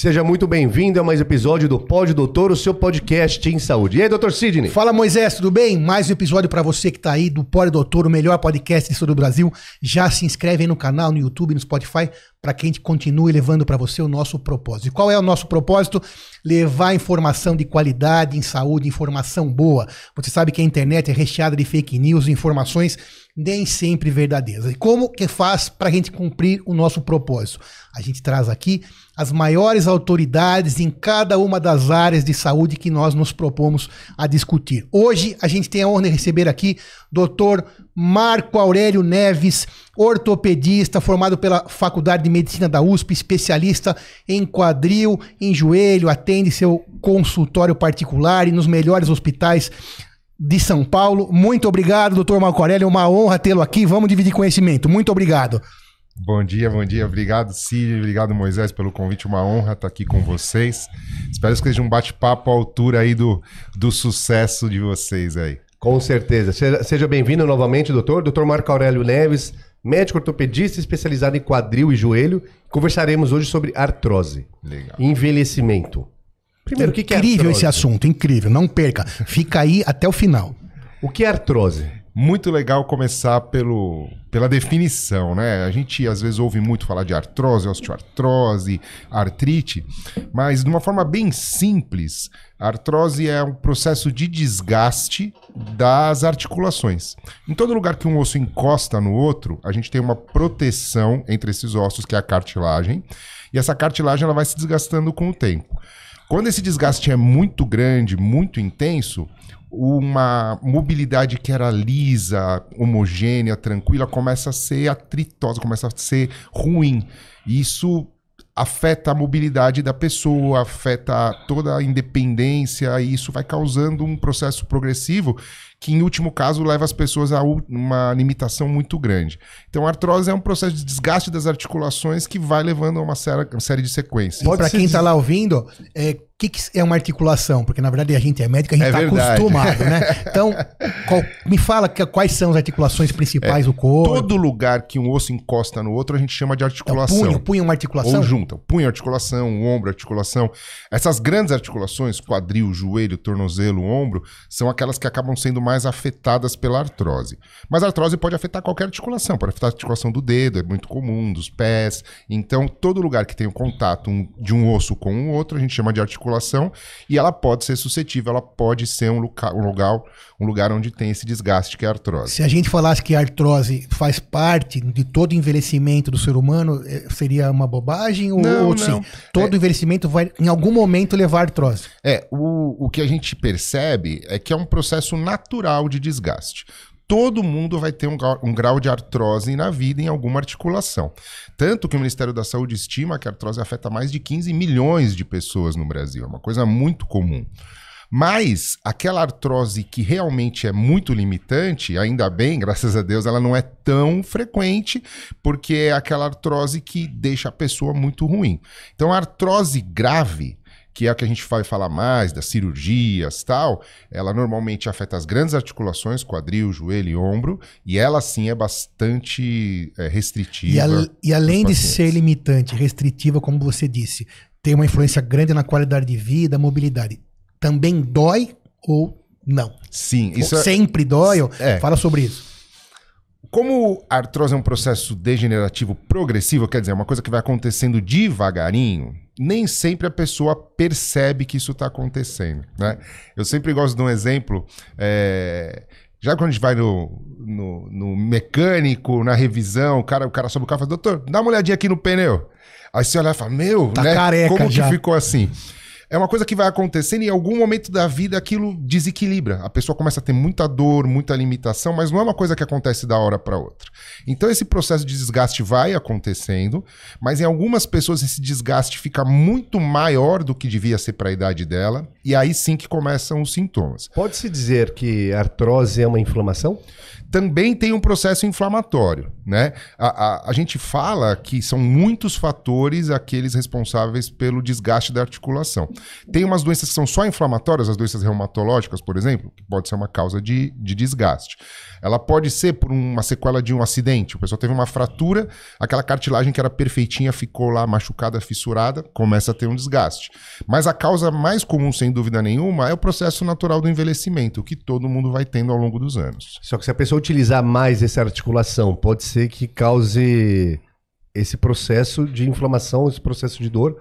Seja muito bem-vindo a mais um episódio do Pod Doutor, o seu podcast em saúde. E aí, doutor Sidney? Fala, Moisés, tudo bem? Mais um episódio para você que tá aí do Pod Doutor, o melhor podcast de todo o Brasil. Já se inscreve aí no canal, no YouTube, no Spotify, para que a gente continue levando para você o nosso propósito. E qual é o nosso propósito? Levar informação de qualidade em saúde, informação boa. Você sabe que a internet é recheada de fake news, informações nem sempre verdadeiras. E como que faz para a gente cumprir o nosso propósito? A gente traz aqui as maiores autoridades em cada uma das áreas de saúde que nós nos propomos a discutir. Hoje a gente tem a honra de receber aqui Dr. Marco Aurélio Neves, ortopedista formado pela Faculdade de Medicina da USP, especialista em quadril, em joelho, atende seu consultório particular e nos melhores hospitais de São Paulo. Muito obrigado, Dr. Marco Aurélio. É uma honra tê-lo aqui. Vamos dividir conhecimento. Muito obrigado. Bom dia, bom dia. Obrigado, Cid. Obrigado, Moisés, pelo convite. Uma honra estar aqui com vocês. Espero que seja um bate-papo à altura aí do, do sucesso de vocês aí. Com certeza. Seja, seja bem-vindo novamente, doutor. Doutor Marco Aurélio Neves, médico ortopedista especializado em quadril e joelho. Conversaremos hoje sobre artrose. Legal. Envelhecimento. Primeiro, o que, que é Incrível esse assunto, incrível. Não perca. Fica aí até o final. O que é artrose? Muito legal começar pelo, pela definição, né? A gente às vezes ouve muito falar de artrose, osteoartrose, artrite, mas de uma forma bem simples, a artrose é um processo de desgaste das articulações. Em todo lugar que um osso encosta no outro, a gente tem uma proteção entre esses ossos, que é a cartilagem, e essa cartilagem ela vai se desgastando com o tempo. Quando esse desgaste é muito grande, muito intenso, uma mobilidade que era lisa, homogênea, tranquila, começa a ser atritosa, começa a ser ruim. Isso afeta a mobilidade da pessoa, afeta toda a independência, e isso vai causando um processo progressivo que em último caso leva as pessoas a uma limitação muito grande. Então, a artrose é um processo de desgaste das articulações que vai levando a uma série de sequências. Para quem está lá ouvindo, é, o que, que, é uma articulação? Porque na verdade a gente é médico, a gente está é tá acostumado, né? Então, qual, me fala que, quais são as articulações principais é, do corpo. Todo lugar que um osso encosta no outro a gente chama de articulação. Então, punho, punho é uma articulação? Ou junta. Punho articulação, ombro articulação. Essas grandes articulações, quadril, joelho, tornozelo, ombro, são aquelas que acabam sendo mais afetadas pela artrose. Mas a artrose pode afetar qualquer articulação, pode afetar a articulação do dedo, é muito comum, dos pés. Então, todo lugar que tem o contato de um osso com o outro, a gente chama de articulação, e ela pode ser suscetível, ela pode ser um lugar, um lugar, um lugar onde tem esse desgaste que é a artrose. Se a gente falasse que a artrose faz parte de todo envelhecimento do ser humano, eh, seria uma bobagem? Ou, não, ou, não. Sim, todo é... envelhecimento vai, em algum momento, levar à artrose? É, o, o que a gente percebe é que é um processo natural natural de desgaste. Todo mundo vai ter um grau, um grau de artrose na vida em alguma articulação. Tanto que o Ministério da Saúde estima que a artrose afeta mais de 15 milhões de pessoas no Brasil. É uma coisa muito comum. Mas aquela artrose que realmente é muito limitante, ainda bem, graças a Deus, ela não é tão frequente, porque é aquela artrose que deixa a pessoa muito ruim. Então, a artrose grave, que é a que a gente vai falar mais, das cirurgias tal, ela normalmente afeta as grandes articulações, quadril, joelho e ombro, e ela sim é bastante é, restritiva. E, al e além de ser limitante, restritiva, como você disse, tem uma influência grande na qualidade de vida, mobilidade. Também dói ou não? Sim, ou isso é sempre dói. Ou... É. Fala sobre isso. Como a artrose é um processo degenerativo progressivo, quer dizer, é uma coisa que vai acontecendo devagarinho, nem sempre a pessoa percebe que isso está acontecendo. Né? Eu sempre gosto de um exemplo. É... Já quando a gente vai no, no, no, mecânico, na revisão, o cara, o cara sobe o carro e fala, doutor, dá uma olhadinha aqui no pneu. Aí você olha e fala, meu, tá né? Como já. que ficou assim? é uma coisa que vai acontecendo e em algum momento da vida aquilo desequilibra. A pessoa começa a ter muita dor, muita limitação, mas não é uma coisa que acontece da hora para outra. Então esse processo de desgaste vai acontecendo, mas em algumas pessoas esse desgaste fica muito maior do que devia ser para a idade dela e aí sim que começam os sintomas. Pode-se dizer que artrose é uma inflamação? Também tem um processo inflamatório, né? A, a, a gente fala que são muitos fatores aqueles responsáveis pelo desgaste da articulação. Tem umas doenças que são só inflamatórias, as doenças reumatológicas, por exemplo, que pode ser uma causa de, de desgaste. Ela pode ser por uma sequela de um acidente. O pessoal teve uma fratura, aquela cartilagem que era perfeitinha ficou lá machucada, fissurada, começa a ter um desgaste. Mas a causa mais comum, sem dúvida nenhuma, é o processo natural do envelhecimento, que todo mundo vai tendo ao longo dos anos. Só que se a pessoa utilizar mais essa articulação, pode ser que cause esse processo de inflamação, esse processo de dor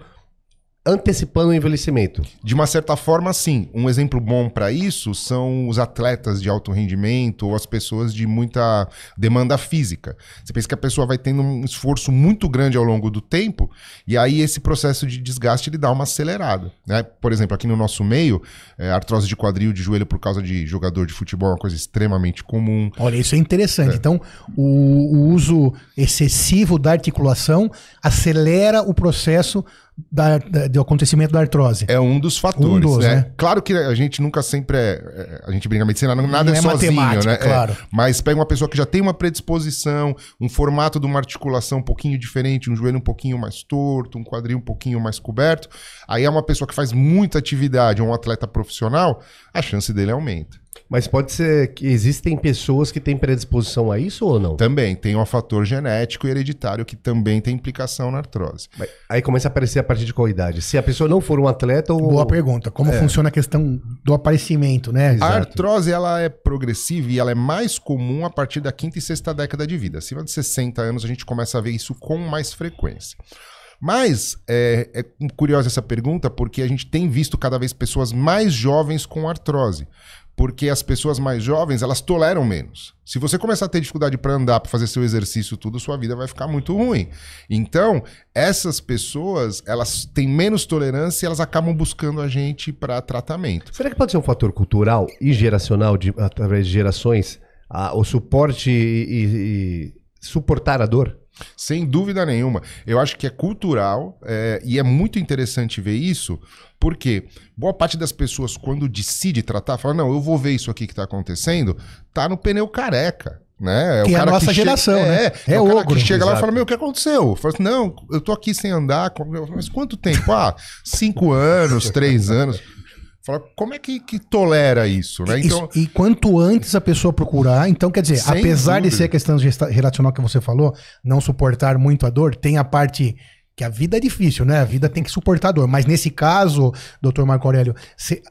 antecipando o envelhecimento. De uma certa forma, sim. Um exemplo bom para isso são os atletas de alto rendimento ou as pessoas de muita demanda física. Você pensa que a pessoa vai tendo um esforço muito grande ao longo do tempo e aí esse processo de desgaste ele dá uma acelerada. Né? Por exemplo, aqui no nosso meio, é, artrose de quadril, de joelho por causa de jogador de futebol é uma coisa extremamente comum. Olha, isso é interessante. É. Então, o, o uso excessivo da articulação acelera o processo da, do acontecimento da artrose. É um dos fatores. Um dos, né? né? Claro que a gente nunca sempre é. é a gente brinca medicina, nada não é, é sozinho, né? É, claro. É, mas pega uma pessoa que já tem uma predisposição, um formato de uma articulação um pouquinho diferente, um joelho um pouquinho mais torto, um quadril um pouquinho mais coberto. Aí é uma pessoa que faz muita atividade, é um atleta profissional, a chance dele aumenta. Mas pode ser que existem pessoas que têm predisposição a isso ou não? Também, tem um fator genético e hereditário que também tem implicação na artrose. Mas aí começa a aparecer a partir de qual idade? Se a pessoa não for um atleta ou... Boa pergunta. Como é. funciona a questão do aparecimento, né? Exato. A artrose, ela é progressiva e ela é mais comum a partir da quinta e sexta década de vida. Acima de 60 anos, a gente começa a ver isso com mais frequência. Mas é, é, curiosa essa pergunta porque a gente tem visto cada vez pessoas mais jovens com artrose porque as pessoas mais jovens elas toleram menos. Se você começar a ter dificuldade para andar, para fazer seu exercício, tudo, sua vida vai ficar muito ruim. Então, essas pessoas elas têm menos tolerância e elas acabam buscando a gente para tratamento. Será que pode ser um fator cultural e geracional, de, através de gerações, a, o suporte e, e, e suportar a dor? Sem dúvida nenhuma. Eu acho que é cultural é, e é muito interessante ver isso, porque boa parte das pessoas, quando decide tratar, fala: não, eu vou ver isso aqui que está acontecendo, tá no pneu careca. Né? É que o cara é a nossa geração, che... né? É, é, é o cara ogro, que chega exato. lá e fala, meu, o que aconteceu? Eu assim, não, eu tô aqui sem andar, mas quanto tempo? Ah, cinco anos, três anos. Fala, como é que, que tolera isso, né? Então, e, e, quanto antes a pessoa procurar, então quer dizer, apesar dúvida. de ser a questão relacional que você falou, não suportar muito a dor, tem a parte que a vida é difícil, né? A vida tem que suportar dor. Mas nesse caso, doutor Marco Aurélio, se,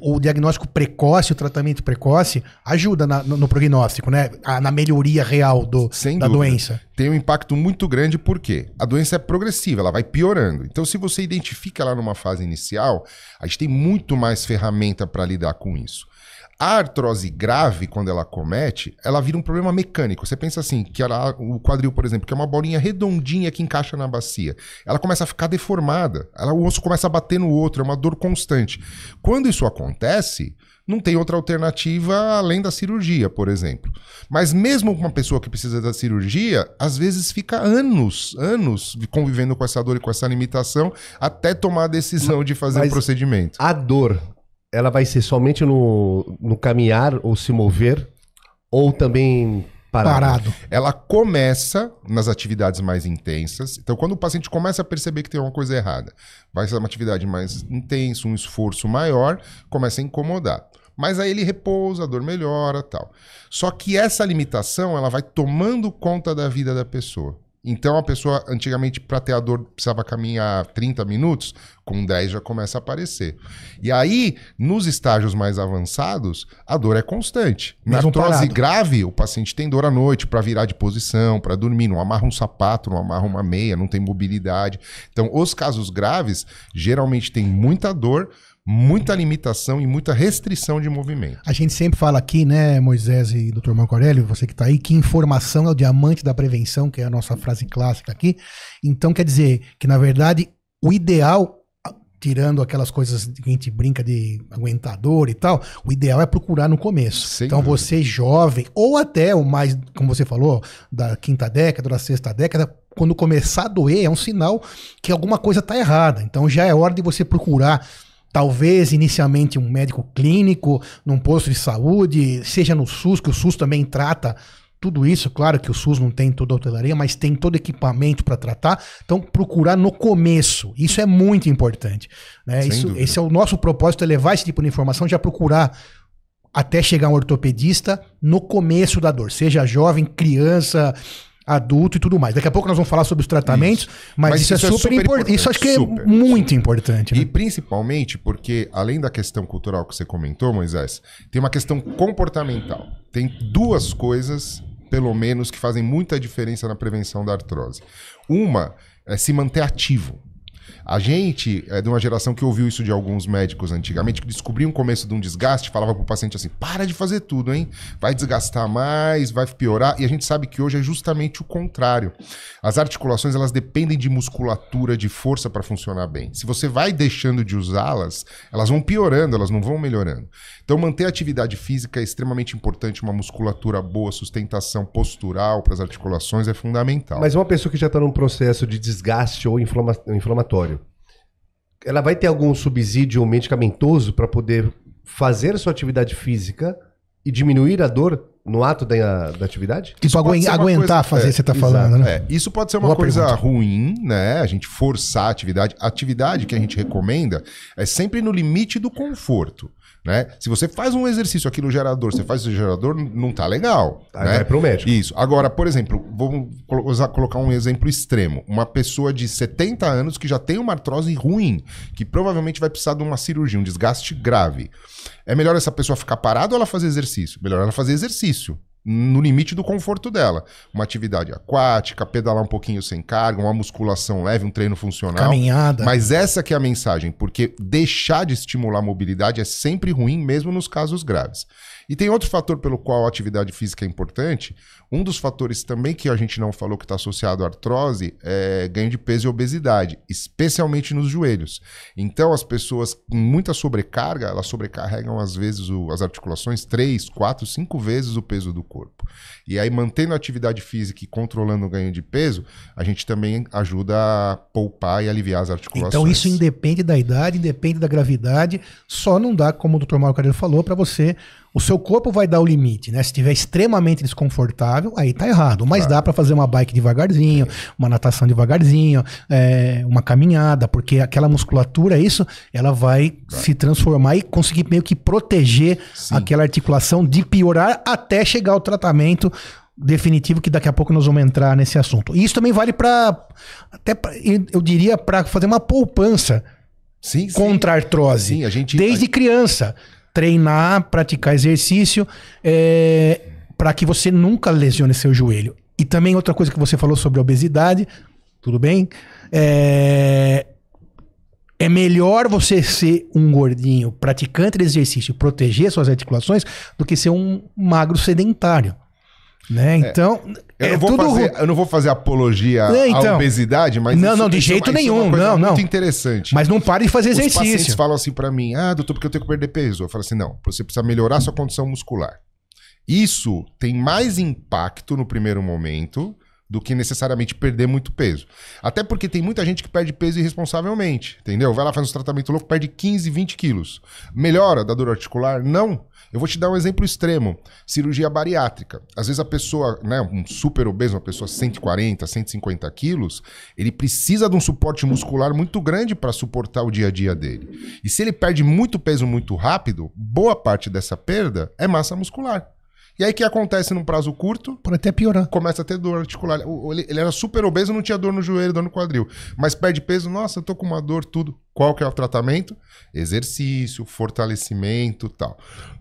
o diagnóstico precoce, o tratamento precoce, ajuda na, no, no, prognóstico, né? A, na melhoria real do, Sem da dúvida. doença. Tem um impacto muito grande porque a doença é progressiva, ela vai piorando. Então, se você identifica ela numa fase inicial, a gente tem muito mais ferramenta para lidar com isso. A artrose grave, quando ela comete, ela vira um problema mecânico. Você pensa assim, que ela, o quadril, por exemplo, que é uma bolinha redondinha que encaixa na bacia, ela começa a ficar deformada, ela, o osso começa a bater no outro, é uma dor constante. Quando isso acontece, não tem outra alternativa além da cirurgia, por exemplo. Mas mesmo uma pessoa que precisa da cirurgia, às vezes fica anos, anos convivendo com essa dor e com essa limitação até tomar a decisão de fazer o um procedimento. A dor, ela vai ser somente no, no caminhar ou se mover, ou também parado? Parado. Ela começa nas atividades mais intensas. Então, quando o paciente começa a perceber que tem alguma coisa errada, vai ser uma atividade mais intensa, um esforço maior, começa a incomodar. Mas aí ele repousa, a dor melhora tal. Só que essa limitação ela vai tomando conta da vida da pessoa. Então a pessoa, antigamente, para ter a dor precisava caminhar 30 minutos, com 10 já começa a aparecer. E aí, nos estágios mais avançados, a dor é constante. Na Mesmo artrose grave, o paciente tem dor à noite para virar de posição, para dormir, não amarra um sapato, não amarra uma meia, não tem mobilidade. Então, os casos graves geralmente têm muita dor, muita limitação e muita restrição de movimento. A gente sempre fala aqui, né, Moisés e Dr. Marco Aurélio, você que está aí, que informação é o diamante da prevenção, que é a nossa frase clássica aqui. Então quer dizer que, na verdade, o ideal tirando aquelas coisas que a gente brinca de aguentador e tal, o ideal é procurar no começo. Sem então dúvida. você jovem, ou até o mais, como você falou, da quinta década, da sexta década, quando começar a doer, é um sinal que alguma coisa está errada. Então já é hora de você procurar talvez inicialmente um médico clínico, num posto de saúde, seja no SUS, que o SUS também trata tudo isso. Claro que o SUS não tem toda a hotelaria, mas tem todo equipamento para tratar. Então, procurar no começo. Isso é muito importante. Né? Isso, esse é o nosso propósito, é levar esse tipo de informação, já procurar até chegar um ortopedista no começo da dor, seja jovem, criança, adulto e tudo mais. Daqui a pouco nós vamos falar sobre os tratamentos, isso. Mas, mas, isso, é isso é, super, super import importante. Isso acho que é super, é muito super. importante. Né? E principalmente porque, além da questão cultural que você comentou, Moisés, tem uma questão comportamental. Tem duas coisas, pelo menos, que fazem muita diferença na prevenção da artrose. Uma é se manter ativo. A gente é de uma geração que ouviu isso de alguns médicos antigamente, que descobriu o começo de um desgaste, falava pro paciente assim: para de fazer tudo, hein? Vai desgastar mais, vai piorar. E a gente sabe que hoje é justamente o contrário. As articulações, elas dependem de musculatura, de força para funcionar bem. Se você vai deixando de usá-las, elas vão piorando, elas não vão melhorando. Então, manter a atividade física é extremamente importante, uma musculatura boa, sustentação postural para as articulações é fundamental. Mas uma pessoa que já está num processo de desgaste ou inflama inflamatório, ela vai ter algum subsídio medicamentoso para poder fazer a sua atividade física e diminuir a dor no ato da, da atividade? Tipo, agu aguentar coisa, fazer, tá é, você está falando, né? É, isso pode ser uma Boa coisa pergunta. ruim, né? A gente forçar a atividade. A atividade que a gente recomenda é sempre no limite do conforto. Né? Se você faz um exercício aqui no gerador, você faz o gerador, não tá legal. Aí né? vai pro médico. Isso. Agora, por exemplo, vamos colocar um exemplo extremo. Uma pessoa de 70 anos que já tem uma artrose ruim, que provavelmente vai precisar de uma cirurgia, um desgaste grave. É melhor essa pessoa ficar parada ou ela fazer exercício? Melhor ela fazer exercício no limite do conforto dela. Uma atividade aquática, pedalar um pouquinho sem carga, uma musculação leve, um treino funcional. Caminhada. Mas essa que é a mensagem, porque deixar de estimular a mobilidade é sempre ruim, mesmo nos casos graves. E tem outro fator pelo qual a atividade física é importante. Um dos fatores também que a gente não falou que está associado à artrose é ganho de peso e obesidade, especialmente nos joelhos. Então, as pessoas com muita sobrecarga, elas sobrecarregam às vezes o, as articulações três, quatro, cinco vezes o peso do corpo. E aí, mantendo a atividade física e controlando o ganho de peso, a gente também ajuda a poupar e aliviar as articulações. Então, isso independe da idade, independe da gravidade, só não dá, como o Dr. Mauro Carreiro falou, para você o seu corpo vai dar o limite, né? Se estiver extremamente desconfortável, aí tá errado. Mas claro. dá para fazer uma bike devagarzinho, uma natação devagarzinho, é, uma caminhada, porque aquela musculatura, isso, ela vai claro. se transformar e conseguir meio que proteger Sim. aquela articulação de piorar até chegar ao tratamento definitivo que daqui a pouco nós vamos entrar nesse assunto. E isso também vale para até pra, eu diria para fazer uma poupança sim, contra sim. artrose. Sim, a gente desde a... criança treinar, praticar exercício, é, eh, para que você nunca lesione seu joelho. E também outra coisa que você falou sobre obesidade, tudo bem? É, é melhor você ser um gordinho praticante de exercício, proteger suas articulações, do que ser um magro sedentário. Né? É. Então, eu, é não vou tudo... fazer, eu não vou fazer apologia é, então, à obesidade, mas. Não, não, de jeito é uma, nenhum. não, não. Muito interessante. Mas não pare de fazer Os exercício. Os pacientes falam assim para mim: ah, doutor, porque eu tenho que perder peso. Eu falo assim: não, você precisa melhorar sua condição muscular. Isso tem mais impacto no primeiro momento do que necessariamente perder muito peso. Até porque tem muita gente que perde peso irresponsavelmente, entendeu? Vai lá, faz um tratamento louco, perde 15, 20 quilos. Melhora da dor articular? Não. Eu vou te dar um exemplo extremo. Cirurgia bariátrica. Às vezes a pessoa, né, um super obeso, uma pessoa 140, 150 quilos, ele precisa de um suporte muscular muito grande para suportar o dia a dia dele. E se ele perde muito peso muito rápido, boa parte dessa perda é massa muscular. E aí o que acontece num prazo curto? Pode até piorar. Começa a ter dor articular. Ele era super obeso, não tinha dor no joelho, dor no quadril. Mas perde peso, nossa, eu tô com uma dor, tudo. Qual que é o tratamento? Exercício, fortalecimento tal.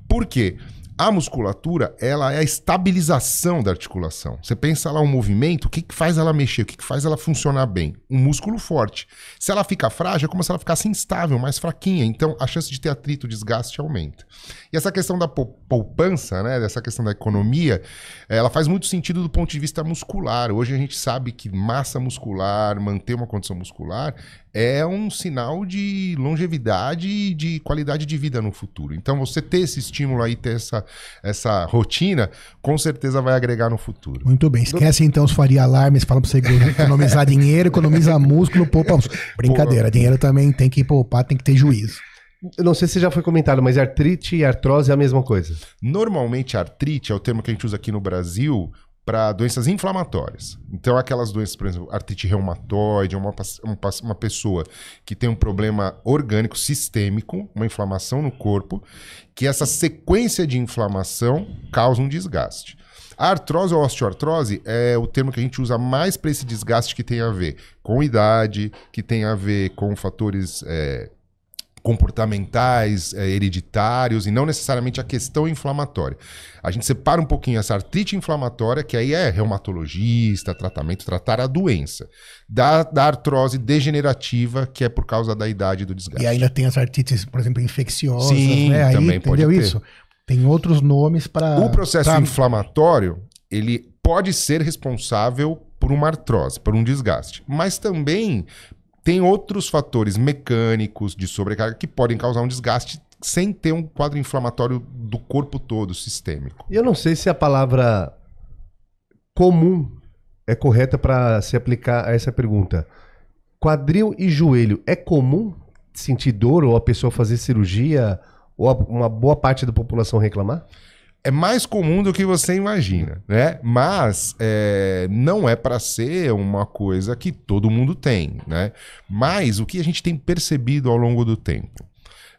Por quê? A musculatura, ela é a estabilização da articulação. Você pensa lá um movimento, o que, que faz ela mexer, o que, que faz ela funcionar bem? Um músculo forte. Se ela fica frágil, é como se ela ficasse instável, mais fraquinha. Então, a chance de ter atrito, desgaste aumenta. E essa questão da poupança, né, dessa questão da economia, ela faz muito sentido do ponto de vista muscular. Hoje a gente sabe que massa muscular, manter uma condição muscular, é um sinal de longevidade e de qualidade de vida no futuro. Então, você ter esse estímulo aí, ter essa, essa rotina, com certeza vai agregar no futuro. Muito bem. Esquece então os faria alarmes, fala pra você economizar dinheiro, economiza músculo, poupa. Brincadeira, dinheiro também tem que poupar, tem que ter juízo. Eu não sei se já foi comentado, mas artrite e artrose é a mesma coisa. Normalmente, artrite é o termo que a gente usa aqui no Brasil para doenças inflamatórias. Então, aquelas doenças, por exemplo, artrite reumatoide, uma, uma, uma, pessoa que tem um problema orgânico sistêmico, uma inflamação no corpo, que essa sequência de inflamação causa um desgaste. A artrose ou osteoartrose é o termo que a gente usa mais para esse desgaste que tem a ver com idade, que tem a ver com fatores é, comportamentais, é, hereditários e não necessariamente a questão inflamatória. A gente separa um pouquinho essa artrite inflamatória, que aí é reumatologista, tratamento, tratar a doença, da, da artrose degenerativa, que é por causa da idade do desgaste. E ainda tem as artrites, por exemplo, infecciosas, Sim, né? Aí, também entendeu pode ter. isso? Tem outros nomes para. O processo pra... inflamatório, ele pode ser responsável por uma artrose, por um desgaste, mas também tem outros fatores mecânicos de sobrecarga que podem causar um desgaste sem ter um quadro inflamatório do corpo todo sistêmico. eu não sei se a palavra comum é correta para se aplicar a essa pergunta. Quadril e joelho é comum sentir dor ou a pessoa fazer cirurgia ou uma boa parte da população reclamar? é mais comum do que você imagina, né? Mas é, não é para ser uma coisa que todo mundo tem, né? Mas o que a gente tem percebido ao longo do tempo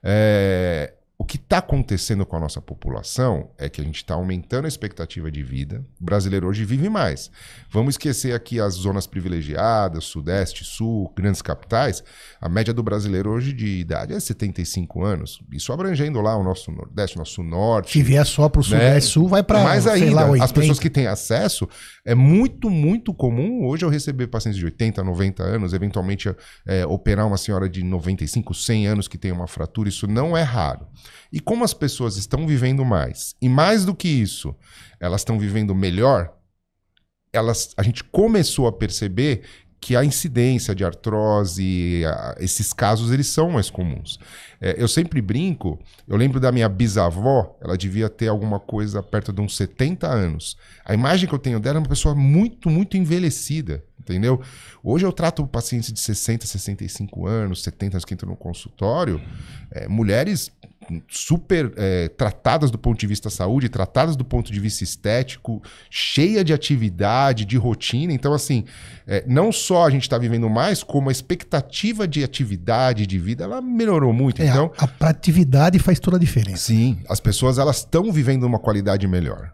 é, que está acontecendo com a nossa população é que a gente está aumentando a expectativa de vida. O brasileiro hoje vive mais. Vamos esquecer aqui as zonas privilegiadas, Sudeste, Sul, grandes capitais. A média do brasileiro hoje de idade é 75 anos. Isso abrangendo lá o nosso Nordeste, o nosso Norte. Se vier só para o Sudeste, né? Sul, vai para. Mais ainda, lá, 80. as pessoas que têm acesso, é muito, muito comum hoje eu receber pacientes de 80, 90 anos, eventualmente é, operar uma senhora de 95, 100 anos que tem uma fratura. Isso não é raro. E como as pessoas estão vivendo mais, e mais do que isso, elas estão vivendo melhor, elas, a gente começou a perceber que a incidência de artrose, a, esses casos, eles são mais comuns. É, eu sempre brinco, eu lembro da minha bisavó, ela devia ter alguma coisa perto de uns 70 anos. A imagem que eu tenho dela é uma pessoa muito, muito envelhecida, entendeu? Hoje eu trato pacientes de 60, 65 anos, 70 anos que entram no consultório, é, mulheres super é, tratadas do ponto de vista saúde, tratadas do ponto de vista estético, cheia de atividade, de rotina. Então, assim, é, não só a gente está vivendo mais, como a expectativa de atividade, de vida, ela melhorou muito. É, então, a, a faz toda a diferença. Sim, as pessoas elas estão vivendo uma qualidade melhor.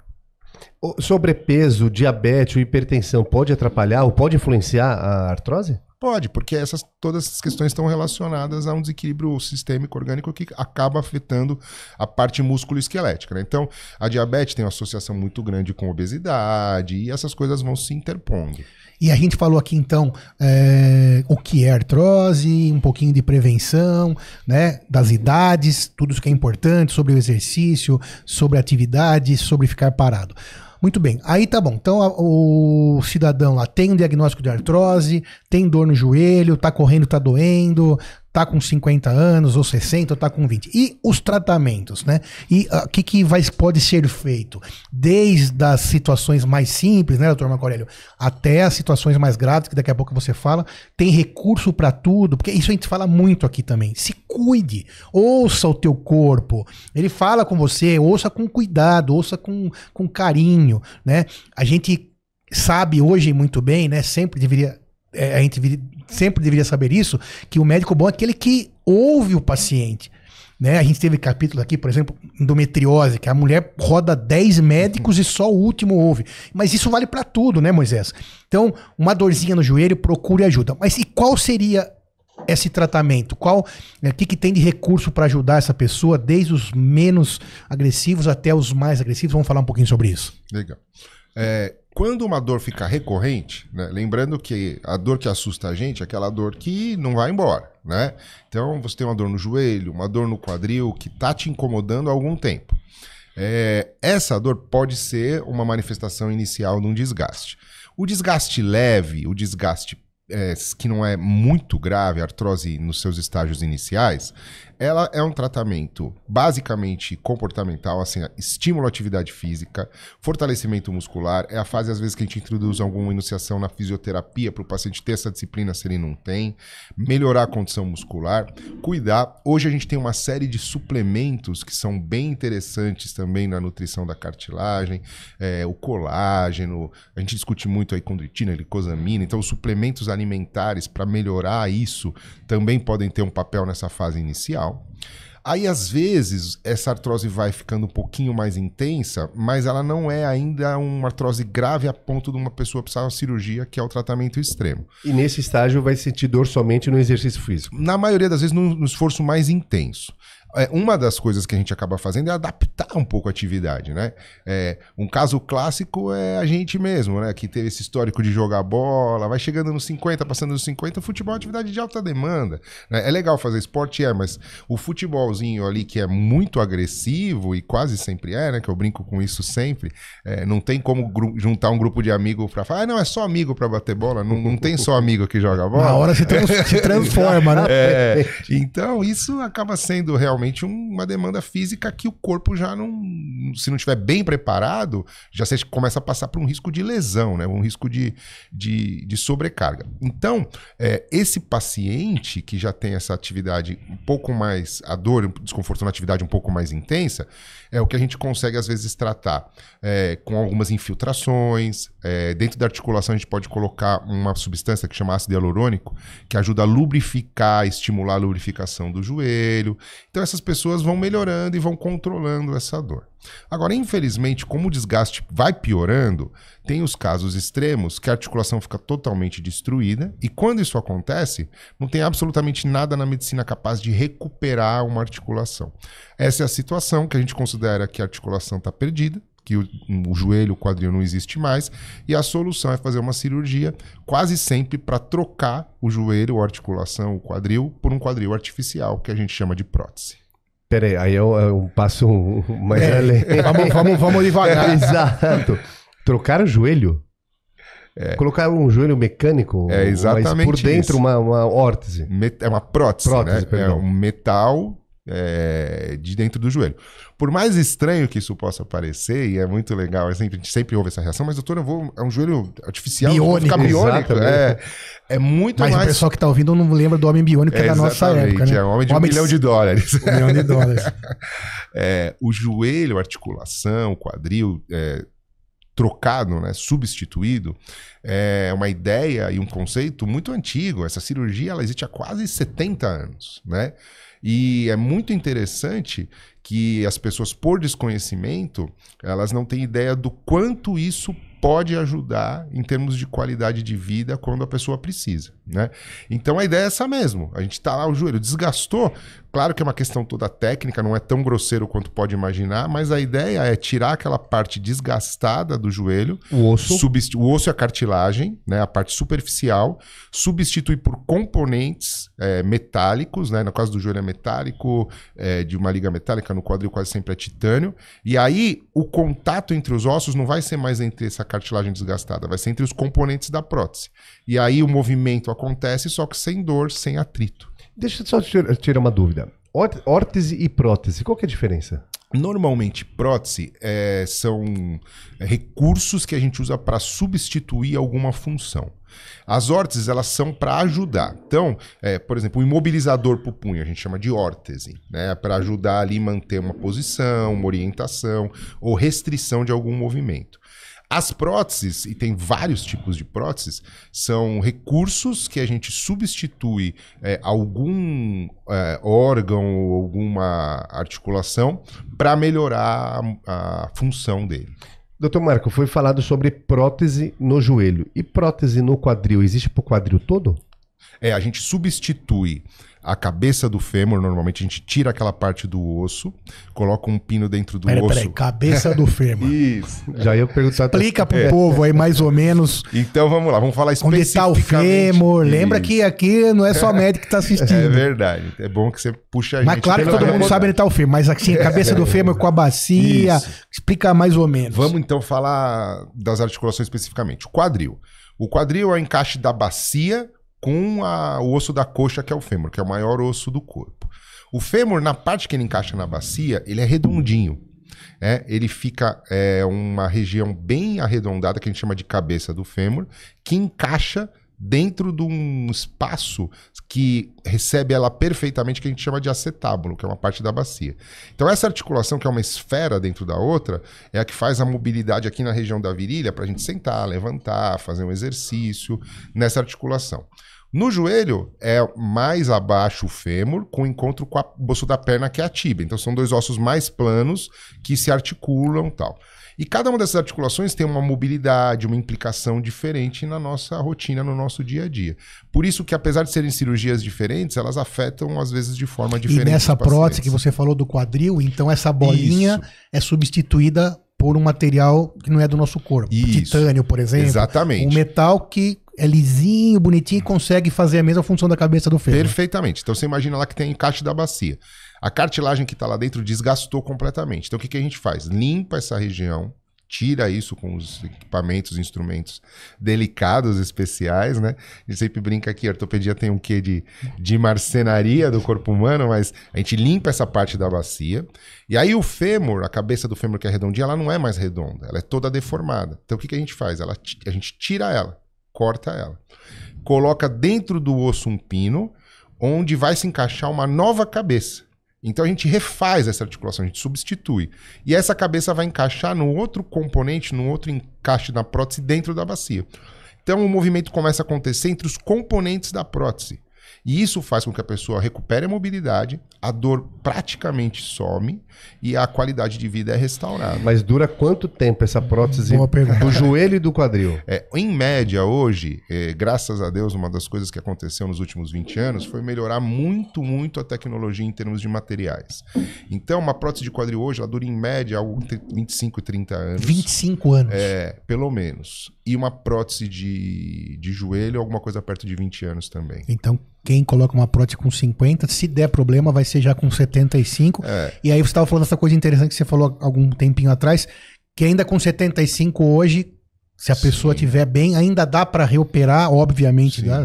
O sobrepeso, diabetes, hipertensão pode atrapalhar ou pode influenciar a artrose? Pode, porque essas, todas essas questões estão relacionadas a um desequilíbrio sistêmico orgânico que acaba afetando a parte músculo-esquelética. Né? Então, a diabetes tem uma associação muito grande com obesidade e essas coisas vão se interpondo. E a gente falou aqui então é, o que é artrose, um pouquinho de prevenção, né, das idades, tudo isso que é importante sobre o exercício, sobre a atividade, sobre ficar parado. Muito bem. Aí tá bom. Então a, o cidadão lá tem um diagnóstico de artrose, tem dor no joelho, tá correndo, tá doendo, tá com 50 anos, ou 60, ou tá com 20. E os tratamentos, né? E o uh, ah, que, que vai, pode ser feito? Desde as situações mais simples, né, doutor Marco Aurélio, até as situações mais graves, que daqui a pouco você fala, tem recurso para tudo, porque isso a gente fala muito aqui também. Se cuide, ouça o teu corpo. Ele fala com você, ouça com cuidado, ouça com, com carinho, né? A gente sabe hoje muito bem, né? Sempre deveria é, a gente sempre deveria saber isso, que o médico bom é aquele que ouve o paciente. Né? A gente teve capítulo aqui, por exemplo, endometriose, que a mulher roda 10 médicos e só o último ouve. Mas isso vale para tudo, né, Moisés? Então, uma dorzinha no joelho, procure ajuda. Mas e qual seria esse tratamento? Qual, né, o que, que tem de recurso para ajudar essa pessoa, desde os menos agressivos até os mais agressivos? Vamos falar um pouquinho sobre isso. Legal. É, quando uma dor fica recorrente, né? lembrando que a dor que assusta a gente é aquela dor que não vai embora, né? Então você tem uma dor no joelho, uma dor no quadril que tá te incomodando há algum tempo. É, essa dor pode ser uma manifestação inicial de um desgaste. O desgaste leve, o desgaste é, que não é muito grave, artrose nos seus estágios iniciais, ela é um tratamento basicamente comportamental, assim, é estimula a atividade física, fortalecimento muscular, é a fase às vezes que a gente introduz alguma iniciação na fisioterapia para o paciente ter essa disciplina se ele não tem, melhorar a condição muscular, cuidar. Hoje a gente tem uma série de suplementos que são bem interessantes também na nutrição da cartilagem, é, o colágeno, a gente discute muito aí condritina, licosamina, então os suplementos alimentares para melhorar isso também podem ter um papel nessa fase inicial tal. Aí, às vezes, essa artrose vai ficando um pouquinho mais intensa, mas ela não é ainda uma artrose grave a ponto de uma pessoa precisar de uma cirurgia, que é o tratamento extremo. E nesse estágio vai sentir dor somente no exercício físico? Na maioria das vezes, no, no esforço mais intenso. É, uma das coisas que a gente acaba fazendo é adaptar um pouco a atividade, né? É, um caso clássico é a gente mesmo, né? Que teve esse histórico de jogar bola, vai chegando nos 50, passando dos 50, futebol é atividade de alta demanda. Né? É legal fazer esporte, é, mas o futebolzinho ali que é muito agressivo e quase sempre é, né? Que eu brinco com isso sempre, é, não tem como juntar um grupo de amigos pra falar, ah, não, é só amigo pra bater bola, não, não tem só amigo que joga bola. Na hora se, trans se transforma, né? É, então, isso acaba sendo realmente realmente uma demanda física que o corpo já não, se não estiver bem preparado, já você começa a passar por um risco de lesão, né? um risco de, de, de sobrecarga. Então, é, esse paciente que já tem essa atividade um pouco mais, a dor, o desconforto na atividade um pouco mais intensa, é o que a gente consegue às vezes tratar é, com algumas infiltrações, é, dentro da articulação a gente pode colocar uma substância que chama ácido hialurônico, que ajuda a lubrificar, estimular a lubrificação do joelho. Então, essas pessoas vão melhorando e vão controlando essa dor. Agora, infelizmente, como o desgaste vai piorando, tem os casos extremos que a articulação fica totalmente destruída, e quando isso acontece, não tem absolutamente nada na medicina capaz de recuperar uma articulação. Essa é a situação que a gente considera que a articulação está perdida, que o, o, joelho, o quadril não existe mais, e a solução é fazer uma cirurgia quase sempre para trocar o joelho, a articulação, o quadril, por um quadril artificial, que a gente chama de prótese. Peraí, aí eu, é eu é passo um, mais é, além. Vamos, vamos, vamos devagar. Exato. Trocar o joelho? É. Colocar um joelho mecânico, é exatamente mas por dentro isso. uma, uma órtese. Met é uma prótese, né? prótese né? É um metal é, de dentro do joelho. Por mais estranho que isso possa parecer, e é muito legal, é sempre, a gente sempre ouve essa reação, mas doutor, eu vou. É um joelho artificial, biônico, vou ficar biônico. É. É muito Mas mais... o pessoal que tá ouvindo não lembra do Homem Biônico, que é, é da nossa época, né? É um homem de um milhão de, de dólares. Um milhão de dólares. é, o joelho, articulação, quadril, é, trocado, né, substituído, é uma ideia e um conceito muito antigo. Essa cirurgia ela existe há quase 70 anos, né? E é muito interessante que as pessoas, por desconhecimento, elas não têm ideia do quanto isso pode ajudar em termos de qualidade de vida quando a pessoa precisa. Né? Então a ideia é essa mesmo. A gente está lá, o joelho desgastou. Claro que é uma questão toda técnica, não é tão grosseiro quanto pode imaginar, mas a ideia é tirar aquela parte desgastada do joelho, o osso, o osso e a cartilagem, né? a parte superficial, substituir por componentes é, metálicos, né? no caso do joelho é metálico, é, de uma liga metálica, no quadril quase sempre é titânio. E aí o contato entre os ossos não vai ser mais entre essa cartilagem desgastada, vai ser entre os componentes da prótese. E aí o movimento, a acontece, só que sem dor, sem atrito. Deixa eu só tirar uma dúvida. Órtese e prótese, qual que é a diferença? Normalmente, prótese é, são é, recursos que a gente usa para substituir alguma função. As órteses, elas são para ajudar. Então, é, por exemplo, o imobilizador para o punho, a gente chama de órtese, né? Para ajudar ali manter uma posição, uma orientação ou restrição de algum movimento. As próteses, e tem vários tipos de próteses, são recursos que a gente substitui é, algum é, órgão ou alguma articulação para melhorar a, a função dele. Doutor Marco, foi falado sobre prótese no joelho. E prótese no quadril? Existe para o quadril todo? É, a gente substitui a cabeça do fêmur, normalmente a gente tira aquela parte do osso, coloca um pino dentro do pera, osso. Peraí, cabeça do fêmur. Isso. Já ia perguntar. Explica pro é. povo aí mais ou menos. Então vamos lá, vamos falar especificamente. Onde tá o fêmur? Isso. Lembra que aqui não é só médico que tá assistindo. É verdade. É bom que você puxa a gente. Mas claro que todo mundo sabe onde tá o fêmur, mas assim, a cabeça é. do fêmur com a bacia, Isso. explica mais ou menos. Vamos então falar das articulações especificamente. O quadril. O quadril é o encaixe da bacia com a, o osso da coxa, que é o fêmur, que é o maior osso do corpo. O fêmur, na parte que ele encaixa na bacia, ele é redondinho. É, ele fica é, uma região bem arredondada, que a gente chama de cabeça do fêmur, que encaixa dentro de um espaço que recebe ela perfeitamente, que a gente chama de acetábulo, que é uma parte da bacia. Então, essa articulação, que é uma esfera dentro da outra, é a que faz a mobilidade aqui na região da virilha para a gente sentar, levantar, fazer um exercício nessa articulação. No joelho é mais abaixo o fêmur, com encontro com o osso da perna que é a tíbia. Então são dois ossos mais planos que se articulam tal. E cada uma dessas articulações tem uma mobilidade, uma implicação diferente na nossa rotina, no nosso dia a dia. Por isso que, apesar de serem cirurgias diferentes, elas afetam, às vezes, de forma diferente. E nessa prótese que você falou do quadril, então essa bolinha isso. é substituída por um material que não é do nosso corpo. Isso. Titânio, por exemplo. Exatamente. Um metal que é lisinho, bonitinho e consegue fazer a mesma função da cabeça do fêmur. Perfeitamente. Então você imagina lá que tem encaixe da bacia. A cartilagem que está lá dentro desgastou completamente. Então o que, que a gente faz? Limpa essa região, tira isso com os equipamentos, instrumentos delicados, especiais, né? A gente sempre brinca aqui, a ortopedia tem um quê de, de marcenaria do corpo humano, mas a gente limpa essa parte da bacia. E aí o fêmur, a cabeça do fêmur que é redondinha, ela não é mais redonda, ela é toda deformada. Então o que, que a gente faz? Ela, a gente tira ela corta ela. Coloca dentro do osso um pino, onde vai se encaixar uma nova cabeça. Então a gente refaz essa articulação, a gente substitui. E essa cabeça vai encaixar no outro componente, no outro encaixe da prótese dentro da bacia. Então o movimento começa a acontecer entre os componentes da prótese. E isso faz com que a pessoa recupere a mobilidade, a dor praticamente some e a qualidade de vida é restaurada. Mas dura quanto tempo essa prótese do joelho e do quadril? É, em média, hoje, é, graças a Deus, uma das coisas que aconteceu nos últimos 20 anos foi melhorar muito, muito a tecnologia em termos de materiais. Então, uma prótese de quadril hoje, ela dura em média algo entre 25 e 30 anos. 25 anos? É, pelo menos e uma prótese de, de joelho, alguma coisa perto de 20 anos também. Então, quem coloca uma prótese com 50, se der problema, vai ser já com 75. É. E aí você estava falando essa coisa interessante que você falou algum tempinho atrás, que ainda com 75 hoje se a pessoa estiver tiver bem, ainda dá para reoperar, obviamente, dá, né?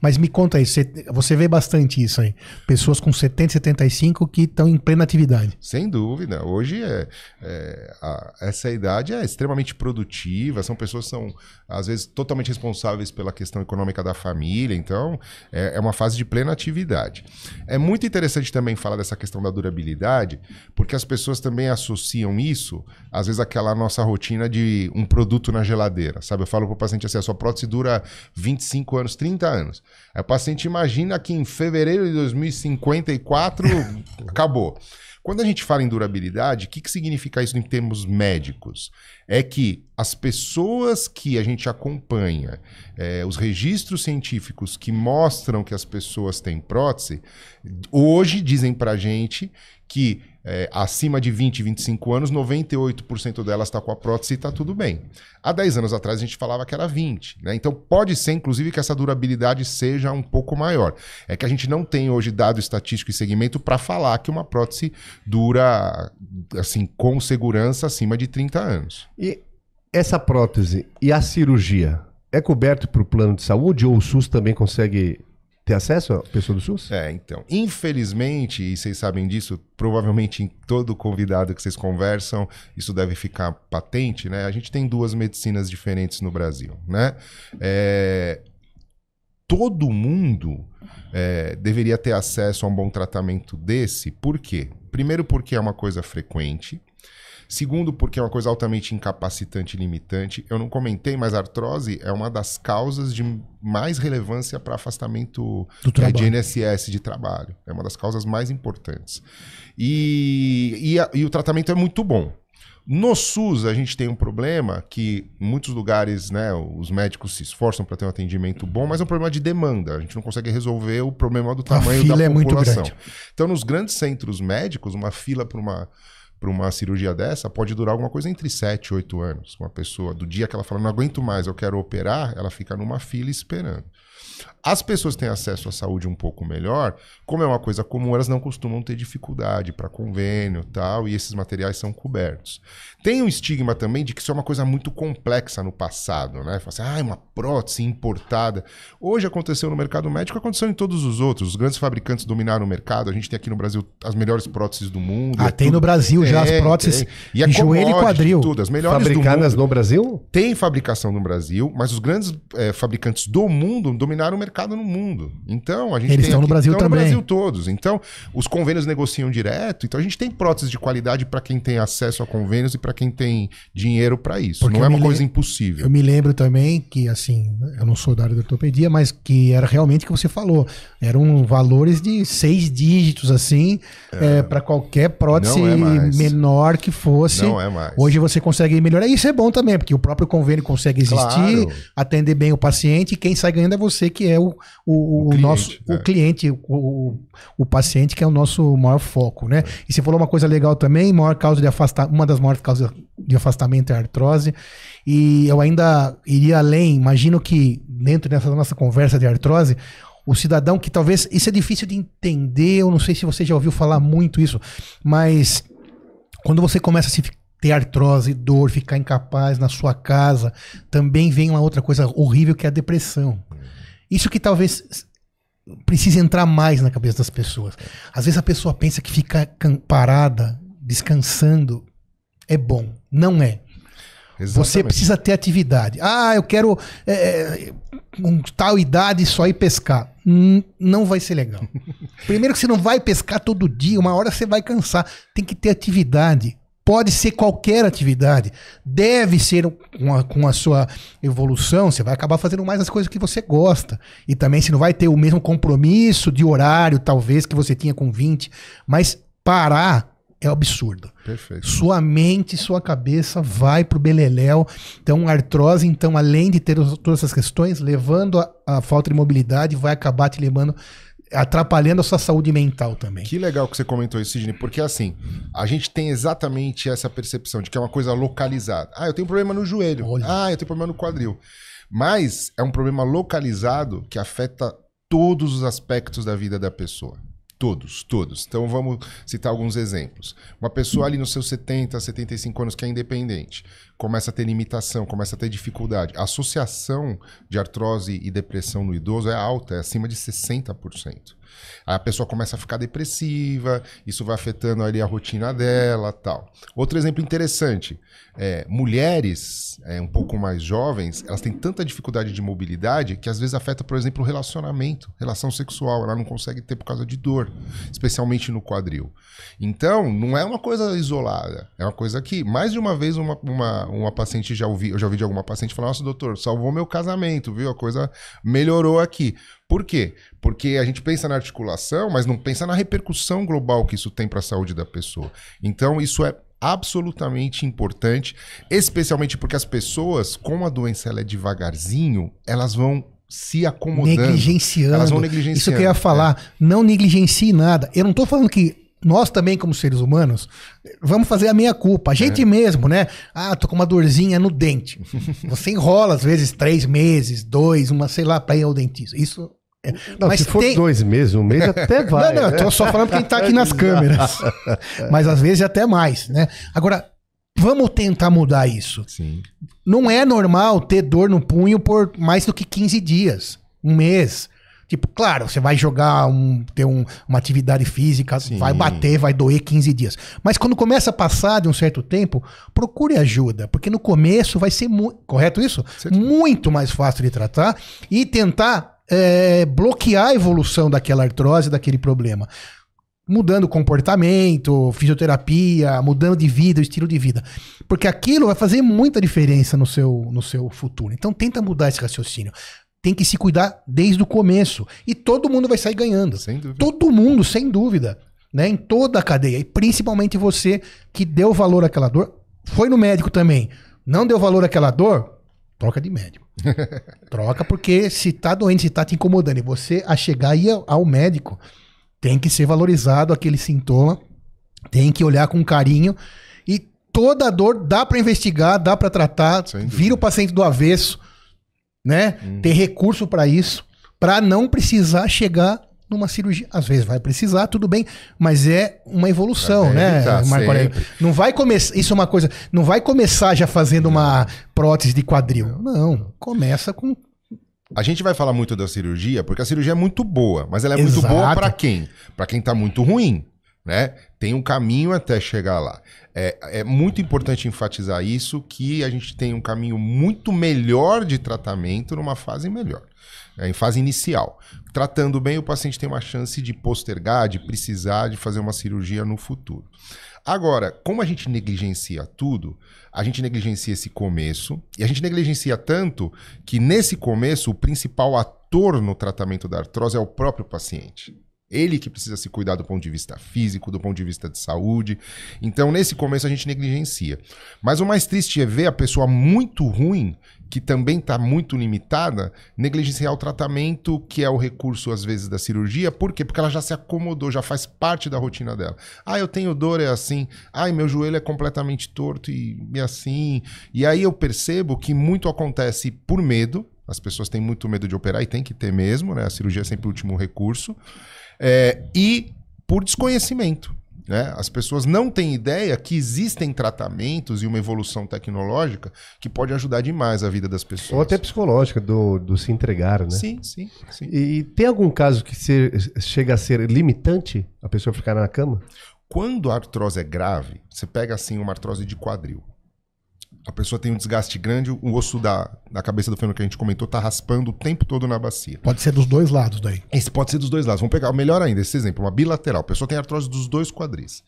mas me conta aí, você, você vê bastante isso aí. Pessoas com 70, 75 que estão em plena atividade. Sem dúvida. Hoje é, é a, essa idade é extremamente produtiva, são pessoas que são, às vezes, totalmente responsáveis pela questão econômica da família, então é, é uma fase de plena atividade. É muito interessante também falar dessa questão da durabilidade, porque as pessoas também associam isso, às vezes, àquela nossa rotina de um produto na geladeira cadeira, sabe? Eu falo para o paciente assim, a sua prótese dura 25 anos, 30 anos. Aí o paciente imagina que em fevereiro de 2054 acabou. Quando a gente fala em durabilidade, o que, que significa isso em termos médicos? É que as pessoas que a gente acompanha, é, os registros científicos que mostram que as pessoas têm prótese, hoje dizem para gente que é, acima de 20, 25 anos, 98% delas está com a prótese e está tudo bem. Há 10 anos atrás a gente falava que era 20. Né? Então pode ser, inclusive, que essa durabilidade seja um pouco maior. É que a gente não tem hoje dado estatístico e segmento para falar que uma prótese dura, assim, com segurança, acima de 30 anos. E essa prótese e a cirurgia é coberto para o plano de saúde ou o SUS também consegue ter acesso a pessoa do SUS? É, então. Infelizmente, e vocês sabem disso, provavelmente em todo convidado que vocês conversam, isso deve ficar patente, né? A gente tem duas medicinas diferentes no Brasil, né? É, todo mundo é, deveria ter acesso a um bom tratamento desse, por quê? Primeiro, porque é uma coisa frequente. Segundo, porque é uma coisa altamente incapacitante e limitante. Eu não comentei, mas a artrose é uma das causas de mais relevância para afastamento é, de NSS de trabalho. É uma das causas mais importantes. E, e, a, e o tratamento é muito bom. No SUS, a gente tem um problema que em muitos lugares né, os médicos se esforçam para ter um atendimento bom, mas é um problema de demanda. A gente não consegue resolver o problema do tamanho da é população. É então, nos grandes centros médicos, uma fila para uma para uma cirurgia dessa pode durar alguma coisa entre 7 e 8 anos. Uma pessoa, do dia que ela fala, não aguento mais, eu quero operar, ela fica numa fila esperando. As pessoas têm acesso à saúde um pouco melhor, como é uma coisa comum, elas não costumam ter dificuldade para convênio tal, e esses materiais são cobertos. Tem um estigma também de que isso é uma coisa muito complexa no passado, né? Fala assim, ah, é uma prótese importada. Hoje aconteceu no mercado médico, aconteceu em todos os outros. Os grandes fabricantes dominaram o mercado, a gente tem aqui no Brasil as melhores próteses do mundo. Ah, é tem tudo... no Brasil já é, as próteses tem. e é joelho e quadril. Tudo, as melhores Fabricadas no Brasil? Tem fabricação no Brasil, mas os grandes é, fabricantes do mundo dominaram o mercado mercado no mundo. Então, a gente Eles tem estão aqui, no Brasil estão também. no Brasil todos. Então, os convênios negociam direto. Então, a gente tem próteses de qualidade para quem tem acesso a convênios e para quem tem dinheiro para isso. Porque não é uma coisa impossível. Eu me lembro também que, assim, eu não sou da área da ortopedia, mas que era realmente o que você falou. Eram valores de seis dígitos, assim, é, é, para qualquer prótese é menor que fosse. Não é mais. Hoje você consegue melhorar. isso é bom também, porque o próprio convênio consegue existir, claro. atender bem o paciente. E quem sai ganhando é você, que é é o, o, o, o cliente, nosso o né? cliente, o, o, paciente, que é o nosso maior foco, né? É. E você falou uma coisa legal também, maior causa de afastar uma das maiores causas de afastamento é a artrose. E eu ainda iria além, imagino que dentro dessa nossa conversa de artrose, o cidadão que talvez. Isso é difícil de entender, eu não sei se você já ouviu falar muito isso, mas quando você começa a se ter artrose, dor, ficar incapaz na sua casa, também vem uma outra coisa horrível que é a depressão. Isso que talvez precise entrar mais na cabeça das pessoas. Às vezes a pessoa pensa que ficar parada, descansando, é bom. Não é. Exatamente. Você precisa ter atividade. Ah, eu quero é, um é, tal idade só ir pescar. Hum, não vai ser legal. Primeiro que você não vai pescar todo dia, uma hora você vai cansar. Tem que ter atividade pode ser qualquer atividade, deve ser com a, com a sua evolução, você vai acabar fazendo mais as coisas que você gosta. E também você não vai ter o mesmo compromisso de horário, talvez, que você tinha com 20. Mas parar é absurdo. Perfeito. Sua mente, sua cabeça vai pro beleléu. Então, artrose, então, além de ter todas essas questões, levando a, a falta de mobilidade, vai acabar te levando atrapalhando a sua saúde mental também. Que legal que você comentou isso, Sidney, porque assim, a gente tem exatamente essa percepção de que é uma coisa localizada. Ah, eu tenho problema no joelho. Olha. Ah, eu tenho problema no quadril. Mas é um problema localizado que afeta todos os aspectos da vida da pessoa. Todos, todos. Então vamos citar alguns exemplos. Uma pessoa ali nos seus 70, 75 anos que é independente, começa a ter limitação, começa a ter dificuldade. A associação de artrose e depressão no idoso é alta, é acima de 60%. Aí a pessoa começa a ficar depressiva, isso vai afetando ali a rotina dela tal. Outro exemplo interessante, é, mulheres é, um pouco mais jovens, elas têm tanta dificuldade de mobilidade que às vezes afeta, por exemplo, o relacionamento, relação sexual, ela não consegue ter por causa de dor, especialmente no quadril. Então, não é uma coisa isolada, é uma coisa que, mais de uma vez, uma, uma uma paciente já ouvi, eu já ouvi de alguma paciente falar: "Nossa, doutor, salvou meu casamento, viu? A coisa melhorou aqui". Por quê? Porque a gente pensa na articulação, mas não pensa na repercussão global que isso tem para a saúde da pessoa. Então, isso é absolutamente importante, especialmente porque as pessoas, como a doença ela é devagarzinho, elas vão se acomodando. Negligenciando. Elas vão negligenciando. Isso que eu ia falar. É. Não negligencie nada. Eu não estou falando que nós também, como seres humanos, vamos fazer a meia culpa. A gente é. mesmo, né? Ah, tô com uma dorzinha no dente. Você enrola, às vezes, três meses, dois, uma, sei lá, pra ir ao dentista. Isso. É. Não, Mas se for tem... dois meses, um mês até vai. Não, não, né? tô só falando quem tá aqui nas câmeras. Mas às vezes até mais, né? Agora, vamos tentar mudar isso. Sim. Não é normal ter dor no punho por mais do que 15 dias, um mês. Tipo, claro, você vai jogar, um, ter um, uma atividade física, Sim. vai bater, vai doer 15 dias. Mas quando começa a passar de um certo tempo, procure ajuda, porque no começo vai ser, correto isso? Certo. Muito mais fácil de tratar e tentar é, bloquear a evolução daquela artrose, daquele problema. Mudando comportamento, fisioterapia, mudando de vida, estilo de vida. Porque aquilo vai fazer muita diferença no seu, no seu futuro. Então tenta mudar esse raciocínio tem que se cuidar desde o começo. E todo mundo vai sair ganhando. Todo mundo, sem dúvida. Né? Em toda a cadeia. E principalmente você que deu valor àquela dor. Foi no médico também. Não deu valor àquela dor? Troca de médico. troca porque se tá doente, se tá te incomodando. E você a chegar aí ao médico, tem que ser valorizado aquele sintoma. Tem que olhar com carinho. E toda dor dá para investigar, dá para tratar. Vira o paciente do avesso né? Uhum. Ter recurso para isso, para não precisar chegar numa cirurgia. Às vezes vai precisar, tudo bem, mas é uma evolução, né, tá Marco Aurélio? Não vai começar. Isso é uma coisa. Não vai começar já fazendo não. uma prótese de quadril. Não. Começa com. A gente vai falar muito da cirurgia, porque a cirurgia é muito boa, mas ela é Exato. muito boa para quem? Para quem tá muito ruim né? Tem um caminho até chegar lá. É, é muito importante enfatizar isso, que a gente tem um caminho muito melhor de tratamento numa fase melhor, né? em fase inicial. Tratando bem, o paciente tem uma chance de postergar, de precisar de fazer uma cirurgia no futuro. Agora, como a gente negligencia tudo, a gente negligencia esse começo, e a gente negligencia tanto que nesse começo o principal ator no tratamento da artrose é o próprio paciente. Ele que precisa se cuidar do ponto de vista físico, do ponto de vista de saúde. Então, nesse começo, a gente negligencia. Mas o mais triste é ver a pessoa muito ruim, que também está muito limitada, negligenciar o tratamento, que é o recurso, às vezes, da cirurgia. Por quê? Porque ela já se acomodou, já faz parte da rotina dela. Ah, eu tenho dor, é assim. Ai, meu joelho é completamente torto e, e assim. E aí eu percebo que muito acontece por medo. As pessoas têm muito medo de operar e tem que ter mesmo, né? A cirurgia é sempre o último recurso. É, e por desconhecimento. Né? As pessoas não têm ideia que existem tratamentos e uma evolução tecnológica que pode ajudar demais a vida das pessoas. Ou até psicológica, do, do se entregar, né? Sim, sim. sim. E, e tem algum caso que se, chega a ser limitante a pessoa ficar na cama? Quando a artrose é grave, você pega assim uma artrose de quadril a pessoa tem um desgaste grande, o osso da, da cabeça do fêmur que a gente comentou tá raspando o tempo todo na bacia. Pode ser dos dois lados daí. Esse pode ser dos dois lados. Vamos pegar, melhor ainda, esse exemplo, uma bilateral. A pessoa tem artrose dos dois quadris.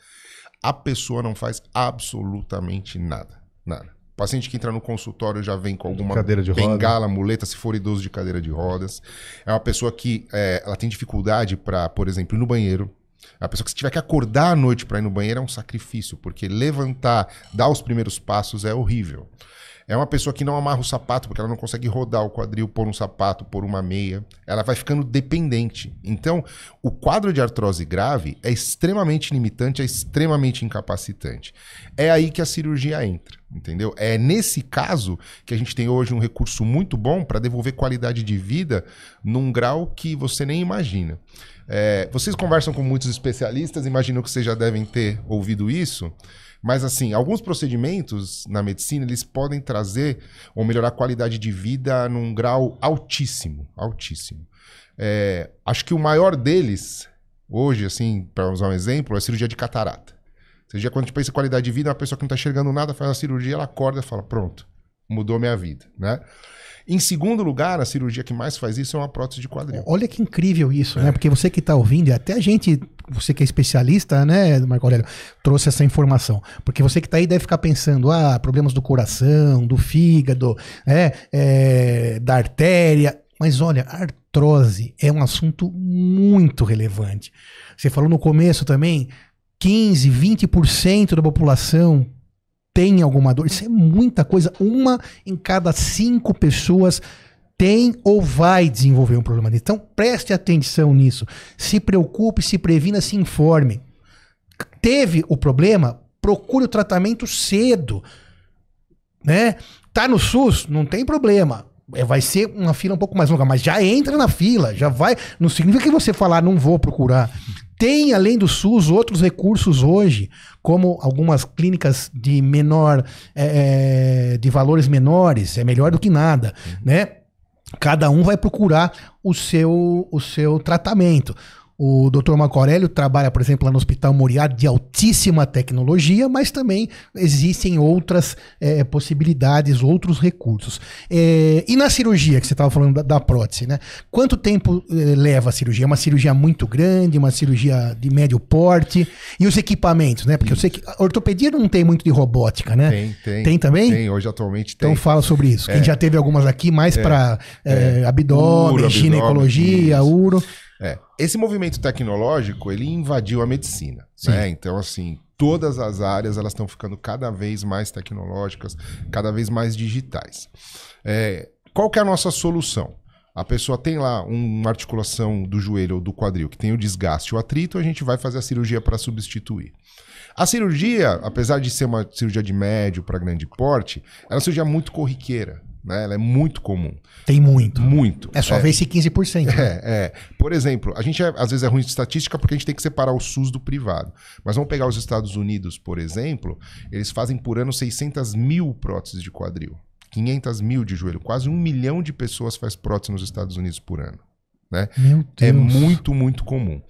A pessoa não faz absolutamente nada. Nada. O paciente que entra no consultório já vem com alguma cadeira de bengala, roda. muleta, se for idoso de cadeira de rodas. É uma pessoa que é, ela tem dificuldade para, por exemplo, ir no banheiro a pessoa que tiver que acordar à noite para ir no banheiro é um sacrifício, porque levantar, dar os primeiros passos é horrível. É uma pessoa que não amarra o sapato porque ela não consegue rodar o quadril, pôr um sapato, pôr uma meia. Ela vai ficando dependente. Então, o quadro de artrose grave é extremamente limitante, é extremamente incapacitante. É aí que a cirurgia entra, entendeu? É nesse caso que a gente tem hoje um recurso muito bom para devolver qualidade de vida num grau que você nem imagina. É, vocês conversam com muitos especialistas, imagino que vocês já devem ter ouvido isso. Mas assim, alguns procedimentos na medicina, eles podem trazer ou melhorar a qualidade de vida num grau altíssimo, altíssimo. É, acho que o maior deles, hoje, assim, para usar um exemplo, é a cirurgia de catarata. Cirurgia, quando a gente pensa em qualidade de vida, uma pessoa que não está enxergando nada, faz uma cirurgia, ela acorda e fala, pronto, mudou minha vida, né? Em segundo lugar, a cirurgia que mais faz isso é uma prótese de quadril. Olha que incrível isso, é. né? Porque você que está ouvindo, e até a gente, você que é especialista, né, Marco Aurélio, trouxe essa informação. Porque você que está aí deve ficar pensando, ah, problemas do coração, do fígado, é, é da artéria. Mas olha, artrose é um assunto muito relevante. Você falou no começo também, 15, 20% da população tem alguma dor. Isso é muita coisa. Uma em cada cinco pessoas tem ou vai desenvolver um problema Então preste atenção nisso. Se preocupe, se previna, se informe. Teve o problema, procure o tratamento cedo. Né? Tá no SUS? Não tem problema. É, vai ser uma fila um pouco mais longa, mas já entra na fila, já vai. Não significa que você falar, não vou procurar tem, além do SUS, outros recursos hoje, como algumas clínicas de menor, é, é, de valores menores, é melhor do que nada, uhum. né? Cada um vai procurar o seu, o seu tratamento. O Dr. Marco Aurélio trabalha, por exemplo, lá no Hospital Moriá de altíssima tecnologia, mas também existem outras é, possibilidades, outros recursos. É, e na cirurgia, que você estava falando da, da, prótese, né? Quanto tempo é, leva a cirurgia? É uma cirurgia muito grande, uma cirurgia de médio porte? E os equipamentos, né? Porque eu sei que a ortopedia não tem muito de robótica, né? Tem, tem. Tem também? Tem, hoje atualmente então tem. Então fala sobre isso. É. Que a gente já teve algumas aqui, mais é. para é. abdômen, abdômen, ginecologia, isso. uro. É, esse movimento tecnológico, ele invadiu a medicina, Sim. né? Então, assim, todas as áreas elas estão ficando cada vez mais tecnológicas, cada vez mais digitais. É, qual que é a nossa solução? A pessoa tem lá uma articulação do joelho ou do quadril que tem o desgaste, o atrito, a gente vai fazer a cirurgia para substituir. A cirurgia, apesar de ser uma cirurgia de médio para grande porte, ela é uma cirurgia muito corriqueira. Né? Ela é muito comum. Tem muito. Muito. É só é, ver esse 15%. Né? É, é. Por exemplo, a gente é, às vezes é ruim de estatística porque a gente tem que separar o SUS do privado. Mas vamos pegar os Estados Unidos, por exemplo, eles fazem por ano 600 mil próteses de quadril. 500 mil de joelho. Quase um milhão de pessoas faz prótese nos Estados Unidos por ano. Né? É muito, muito comum.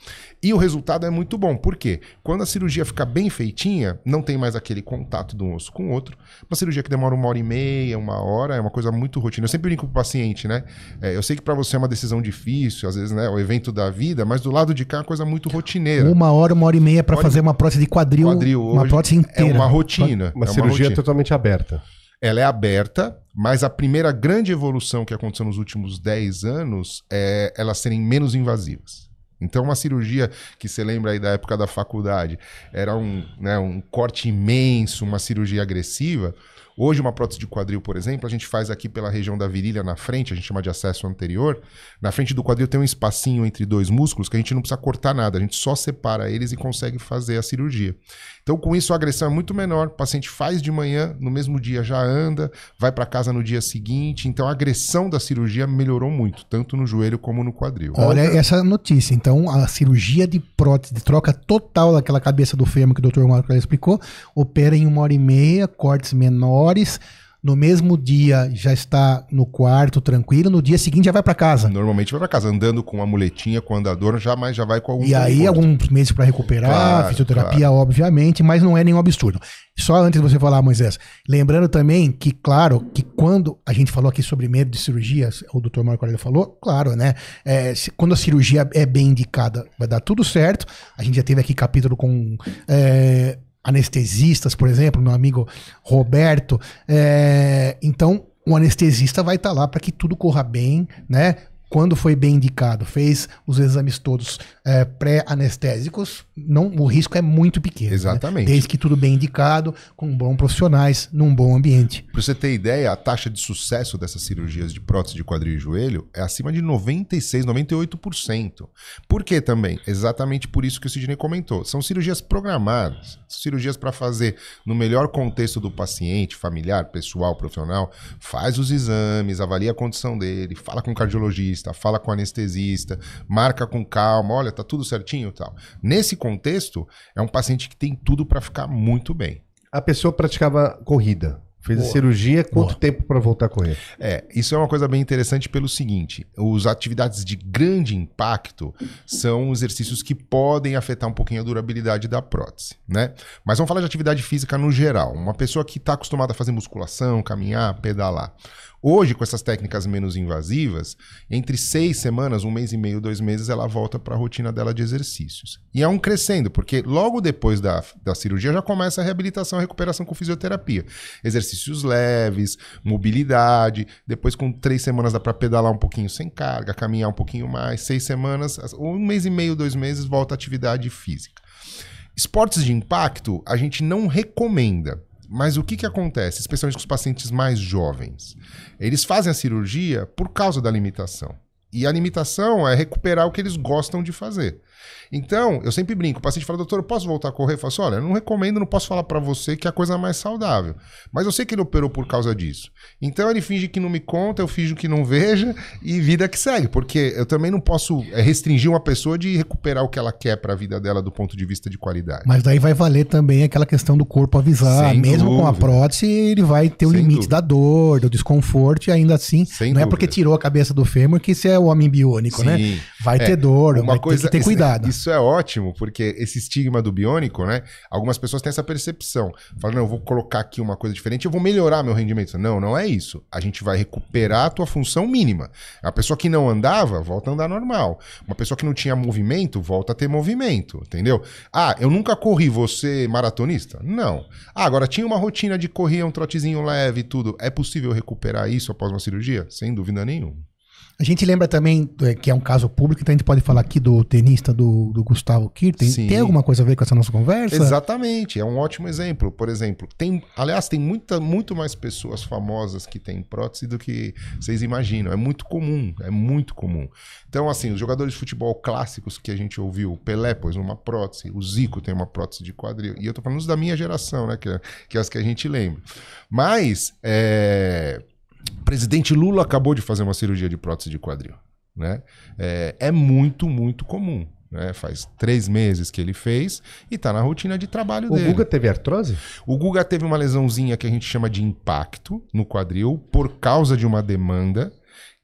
E o resultado é muito bom, porque quando a cirurgia fica bem feitinha, não tem mais aquele contato de um osso com o outro. Uma cirurgia que demora uma hora e meia, uma hora, é uma coisa muito rotina. Eu sempre brinco com o paciente, né? É, eu sei que para você é uma decisão difícil, às vezes, né? O evento da vida, mas do lado de cá é uma coisa muito rotineira. Uma hora, uma hora e meia para fazer uma prótese de quadril. quadril uma prótese inteira. É uma rotina. Uma, é cirurgia totalmente aberta. Ela é aberta, mas a primeira grande evolução que aconteceu nos últimos 10 anos é elas serem menos invasivas. Então, uma cirurgia que você lembra aí da época da faculdade, era um, né, um corte imenso, uma cirurgia agressiva. Hoje, uma prótese de quadril, por exemplo, a gente faz aqui pela região da virilha na frente, a gente chama de acesso anterior. Na frente do quadril tem um espacinho entre dois músculos que a gente não precisa cortar nada, a gente só separa eles e consegue fazer a cirurgia. Então, com isso, a agressão é muito menor. O paciente faz de manhã, no mesmo dia já anda, vai para casa no dia seguinte. Então, a agressão da cirurgia melhorou muito, tanto no joelho como no quadril. Olha essa notícia. Então, a cirurgia de prótese, de troca total daquela cabeça do fêmur que o Dr. Marco explicou, opera em uma hora e meia, cortes menores no mesmo dia já está no quarto tranquilo, no dia seguinte já vai para casa. Normalmente vai para casa, andando com a muletinha, com andador, já, mas já vai com algum. E aí, conforto. alguns meses para recuperar, claro, fisioterapia, claro. obviamente, mas não é nenhum absurdo. Só antes de você falar, Moisés, lembrando também que, claro, que quando a gente falou aqui sobre medo de cirurgia, o doutor Marco Aurélio falou, claro, né? É, quando a cirurgia é bem indicada, vai dar tudo certo. A gente já teve aqui capítulo com. É, anestesistas, por exemplo, meu amigo Roberto. É, então, o anestesista vai estar tá lá para que tudo corra bem, né? quando foi bem indicado, fez os exames todos é, pré-anestésicos, não, o risco é muito pequeno. Né? Exatamente. Né? Desde que tudo bem indicado, com bons profissionais, num bom ambiente. Para você ter ideia, a taxa de sucesso dessas cirurgias de prótese de quadril e joelho é acima de 96, 98%. Por que também? Exatamente por isso que o Sidney comentou. São cirurgias programadas, cirurgias para fazer no melhor contexto do paciente, familiar, pessoal, profissional, faz os exames, avalia a condição dele, fala com o cardiologista, fala com o anestesista, marca com calma, olha, tá tudo certinho, tal. Nesse contexto, é um paciente que tem tudo para ficar muito bem. A pessoa praticava corrida. Fez Boa. a cirurgia, quanto Boa. tempo para voltar a correr? É, isso é uma coisa bem interessante pelo seguinte: as atividades de grande impacto são exercícios que podem afetar um pouquinho a durabilidade da prótese, né? Mas vamos falar de atividade física no geral. Uma pessoa que está acostumada a fazer musculação, caminhar, pedalar. Hoje, com essas técnicas menos invasivas, entre seis semanas, um mês e meio, dois meses, ela volta para a rotina dela de exercícios. E é um crescendo, porque logo depois da, da cirurgia já começa a reabilitação, a recuperação com fisioterapia. Exercícios leves, mobilidade, depois com três semanas dá para pedalar um pouquinho sem carga, caminhar um pouquinho mais, seis semanas, um mês e meio, dois meses, volta a atividade física. Esportes de impacto a gente não recomenda. Mas o que, que acontece, especialmente com os pacientes mais jovens? Eles fazem a cirurgia por causa da limitação. E a limitação é recuperar o que eles gostam de fazer. Então, eu sempre brinco, o paciente fala, doutor, eu posso voltar a correr? Eu falo assim, olha, eu não recomendo, não posso falar para você que é a coisa mais saudável. Mas eu sei que ele operou por causa disso. Então ele finge que não me conta, eu finjo que não veja e vida que segue. Porque eu também não posso eh, restringir uma pessoa de recuperar o que ela quer para a vida dela do ponto de vista de qualidade. Mas daí vai valer também aquela questão do corpo avisar. Sem Mesmo dúvida. com a prótese, ele vai ter o Sem limite dúvida. da dor, do desconforto e ainda assim, Sem não dúvida. é porque tirou a cabeça do fêmur que isso é o homem biônico, né? Sim. né? Vai é, ter dor, uma vai coisa, ter que ter cuidado parada. Isso é ótimo, porque esse estigma do biônico, né? Algumas pessoas têm essa percepção. Falam, não, eu vou colocar aqui uma coisa diferente, eu vou melhorar meu rendimento. Não, não é isso. A gente vai recuperar a tua função mínima. A pessoa que não andava, volta a andar normal. Uma pessoa que não tinha movimento, volta a ter movimento, entendeu? Ah, eu nunca corri, você é maratonista? Não. Ah, agora tinha uma rotina de correr, um trotezinho leve e tudo. É possível recuperar isso após uma cirurgia? Sem dúvida nenhuma. A gente lembra também, é, que é um caso público, então a gente pode falar aqui do tenista do, do Gustavo Kirten. Tem alguma coisa a ver com essa nossa conversa? Exatamente, é um ótimo exemplo. Por exemplo, tem, aliás, tem muita, muito mais pessoas famosas que têm prótese do que vocês imaginam. É muito comum, é muito comum. Então, assim, os jogadores de futebol clássicos que a gente ouviu, o Pelé pôs uma prótese, o Zico tem uma prótese de quadril. E eu tô falando da minha geração, né? Que, que é as que a gente lembra. Mas, é o presidente Lula acabou de fazer uma cirurgia de prótese de quadril. Né? É, é muito, muito comum. Né? Faz três meses que ele fez e está na rotina de trabalho o dele. O Guga teve artrose? O Guga teve uma lesãozinha que a gente chama de impacto no quadril por causa de uma demanda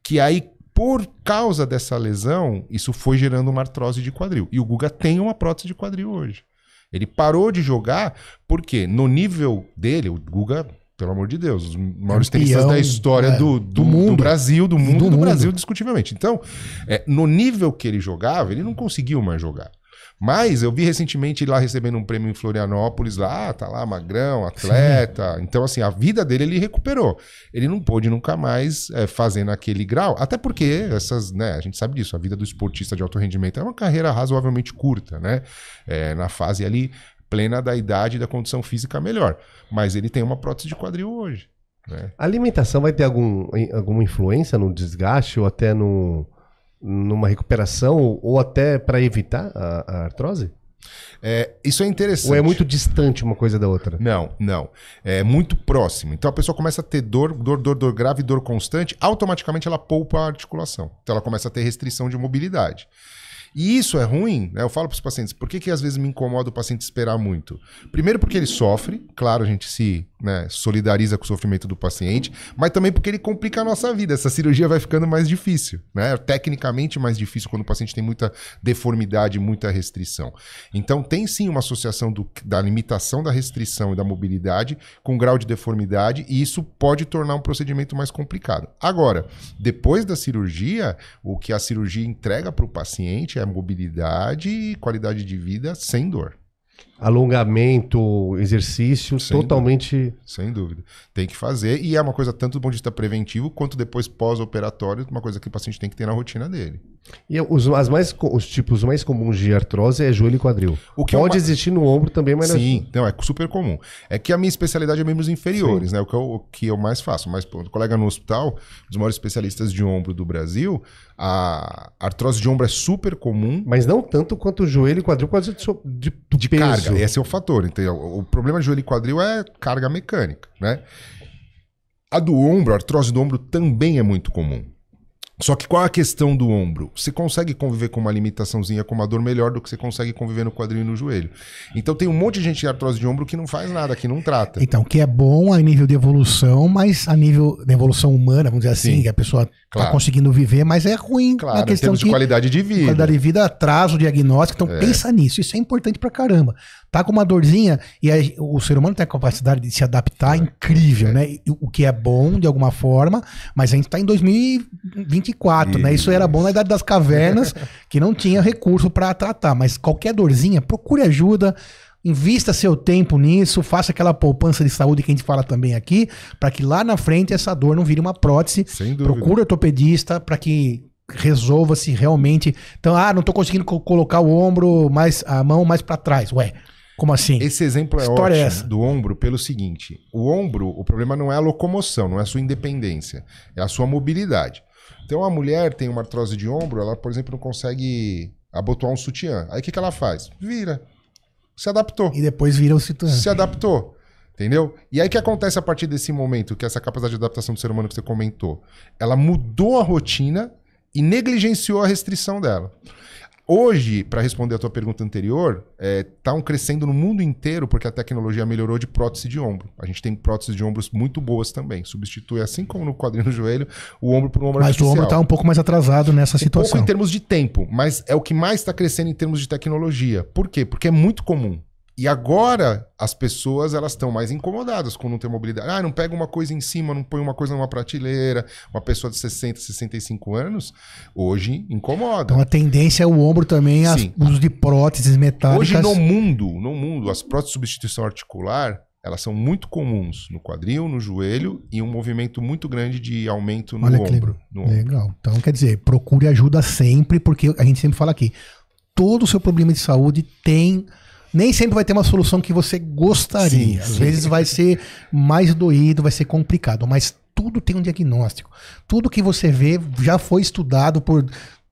que aí por causa dessa lesão, isso foi gerando uma artrose de quadril. E o Guga tem uma prótese de quadril hoje. Ele parou de jogar porque no nível dele, o Guga pelo amor de Deus, os maiores Campeão, tenistas da história é, do, do, do, mundo. do Brasil, do mundo do, do Brasil, discutivelmente. Então, é, no nível que ele jogava, ele não conseguiu mais jogar. Mas eu vi recentemente ele lá recebendo um prêmio em Florianópolis, lá, ah, tá lá, magrão, atleta. Sim. Então, assim, a vida dele ele recuperou. Ele não pôde nunca mais é, fazer naquele grau. Até porque essas, né, a gente sabe disso, a vida do esportista de alto rendimento é uma carreira razoavelmente curta, né? É, na fase ali plena da idade e da condição física melhor. Mas ele tem uma prótese de quadril hoje. Né? A alimentação vai ter algum, alguma influência no desgaste ou até no, numa recuperação ou, até para evitar a, a artrose? É, isso é interessante. Ou é muito distante uma coisa da outra? Não, não. É muito próximo. Então a pessoa começa a ter dor, dor, dor, dor grave, dor constante, automaticamente ela poupa a articulação. Então ela começa a ter restrição de mobilidade. E isso é ruim, né? Eu falo para os pacientes, por que, que às vezes me incomoda o paciente esperar muito? Primeiro porque ele sofre, claro, a gente se né, solidariza com o sofrimento do paciente, mas também porque ele complica a nossa vida. Essa cirurgia vai ficando mais difícil, né? Tecnicamente mais difícil quando o paciente tem muita deformidade, muita restrição. Então tem sim uma associação do, da limitação da restrição e da mobilidade com grau de deformidade, e isso pode tornar um procedimento mais complicado. Agora, depois da cirurgia, o que a cirurgia entrega para o paciente é mobilidade e qualidade de vida sem dor alongamento, exercício, Sem totalmente. Dúvida. Sem dúvida. Tem que fazer. E é uma coisa tanto do ponto de vista preventivo quanto depois pós-operatório, uma coisa que o paciente tem que ter na rotina dele. E os, as mais, os tipos mais comuns de artrose é joelho e quadril. O que é Pode é uma... existir no ombro também, mas é Sim, nas... não, é super comum. É que a minha especialidade é membros inferiores, Sim. né? O que, eu, o que eu mais faço. Mas, pô, um colega no hospital, um dos maiores especialistas de ombro do Brasil, a artrose de ombro é super comum. Mas não tanto quanto o joelho e quadril, quase de, de, de, de peso. Carga carga. Esse é o fator. Então, o problema de joelho e quadril é carga mecânica, né? A do ombro, a artrose do ombro também é muito comum. Só que qual a questão do ombro? Você consegue conviver com uma limitaçãozinha, com uma dor melhor do que você consegue conviver no quadril e no joelho. Então tem um monte de gente de artrose de ombro que não faz nada, que não trata. Então, que é bom a nível de evolução, mas a nível da evolução humana, vamos dizer assim, Sim. que a pessoa está claro. conseguindo viver, mas é ruim claro, na questão em termos de qualidade de vida. Qualidade de vida atrasa o diagnóstico, então é. pensa nisso, isso é importante pra caramba tá com uma dorzinha e aí, o ser humano tem a capacidade de se adaptar é. incrível, né? O que é bom de alguma forma, mas a gente tá em 2024, né? Isso era bom na idade das cavernas, que não tinha recurso para tratar, mas qualquer dorzinha, procure ajuda. Invista seu tempo nisso, faça aquela poupança de saúde que a gente fala também aqui, para que lá na frente essa dor não vire uma prótese. Sem dúvida. Procure ortopedista para que resolva se realmente. Então, ah, não estou conseguindo colocar o ombro mais a mão mais para trás. Ué, como assim? Esse exemplo é História é ótimo é do ombro pelo seguinte: o ombro, o problema não é a locomoção, não é a sua independência, é a sua mobilidade. Então a mulher tem uma artrose de ombro, ela, por exemplo, não consegue abotoar um sutiã. Aí o que, que ela faz? Vira. Se adaptou. E depois vira o sutiã. Se adaptou. Entendeu? E aí o que acontece a partir desse momento, que essa capacidade de adaptação do ser humano que você comentou, ela mudou a rotina e negligenciou a restrição dela. Hoje, para responder a tua pergunta anterior, estão é, tá crescendo no mundo inteiro porque a tecnologia melhorou de prótese de ombro. A gente tem próteses de ombros muito boas também. Substitui, assim como no quadril no joelho, o ombro por um ombro mas artificial. Mas o ombro está um pouco mais atrasado nessa situação. Um pouco em termos de tempo, mas é o que mais está crescendo em termos de tecnologia. Por quê? Porque é muito comum. E agora as pessoas elas estão mais incomodadas com não ter mobilidade. Ah, não pega uma coisa em cima, não põe uma coisa numa prateleira. Uma pessoa de 60, 65 anos, hoje incomoda. Então a tendência é o ombro também, as, uso de próteses metálicas. Hoje no mundo, no mundo, as próteses de substituição articular, elas são muito comuns no quadril, no joelho e um movimento muito grande de aumento no, Olha ombro, no ombro. Legal. Então quer dizer, procure ajuda sempre, porque a gente sempre fala aqui, todo o seu problema de saúde tem nem sempre vai ter uma solução que você gostaria. Sim, Às sim. vezes vai ser mais doído, vai ser complicado, mas tudo tem um diagnóstico. Tudo que você vê já foi estudado por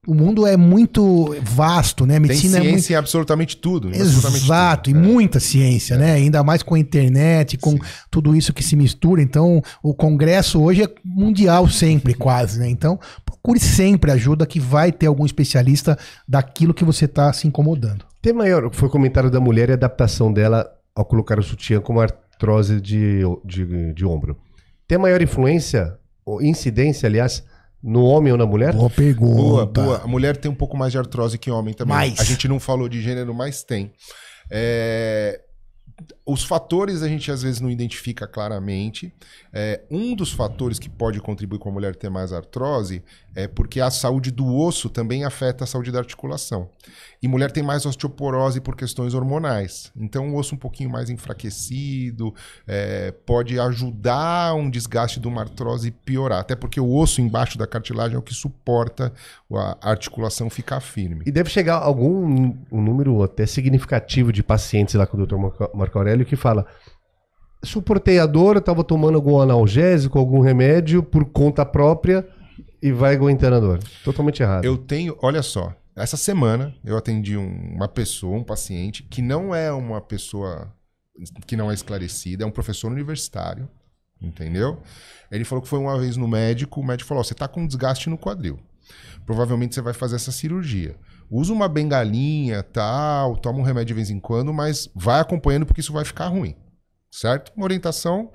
o mundo é muito vasto, né? A medicina Tem é ciência é muito... em absolutamente tudo. Em Exato, absolutamente tudo. e é. muita ciência, é. né? Ainda mais com a internet, com Sim. tudo isso que se mistura. Então, o congresso hoje é mundial sempre, uhum. quase, né? Então, procure sempre ajuda que vai ter algum especialista daquilo que você está se incomodando. Tem maior, foi o comentário da mulher e a adaptação dela ao colocar o sutiã como artrose de, de, de ombro. Tem maior influência, ou incidência, aliás, no homem ou na mulher? Boa pergunta. Boa, boa. A mulher tem um pouco mais de artrose que o homem também. Mais. A gente não falou de gênero, mas tem. É os fatores a gente às vezes não identifica claramente. É, um dos fatores que pode contribuir com a mulher ter mais artrose é porque a saúde do osso também afeta a saúde da articulação. E mulher tem mais osteoporose por questões hormonais. Então, o osso um pouquinho mais enfraquecido é, pode ajudar um desgaste de uma artrose piorar. Até porque o osso embaixo da cartilagem é o que suporta a articulação ficar firme. E deve chegar algum um número até significativo de pacientes lá com o Dr. Marco Aurélio velho que fala: suportei a dor, eu estava tomando algum analgésico, algum remédio por conta própria e vai aguentando a dor. Totalmente errado. Eu tenho, olha só, essa semana eu atendi um, uma pessoa, um paciente, que não é uma pessoa que não é esclarecida, é um professor universitário, entendeu? Ele falou que foi uma vez no médico, o médico falou: oh, você está com um desgaste no quadril. Provavelmente você vai fazer essa cirurgia usa uma bengalinha, tal, toma um remédio de vez em quando, mas vai acompanhando porque isso vai ficar ruim. Certo? Uma orientação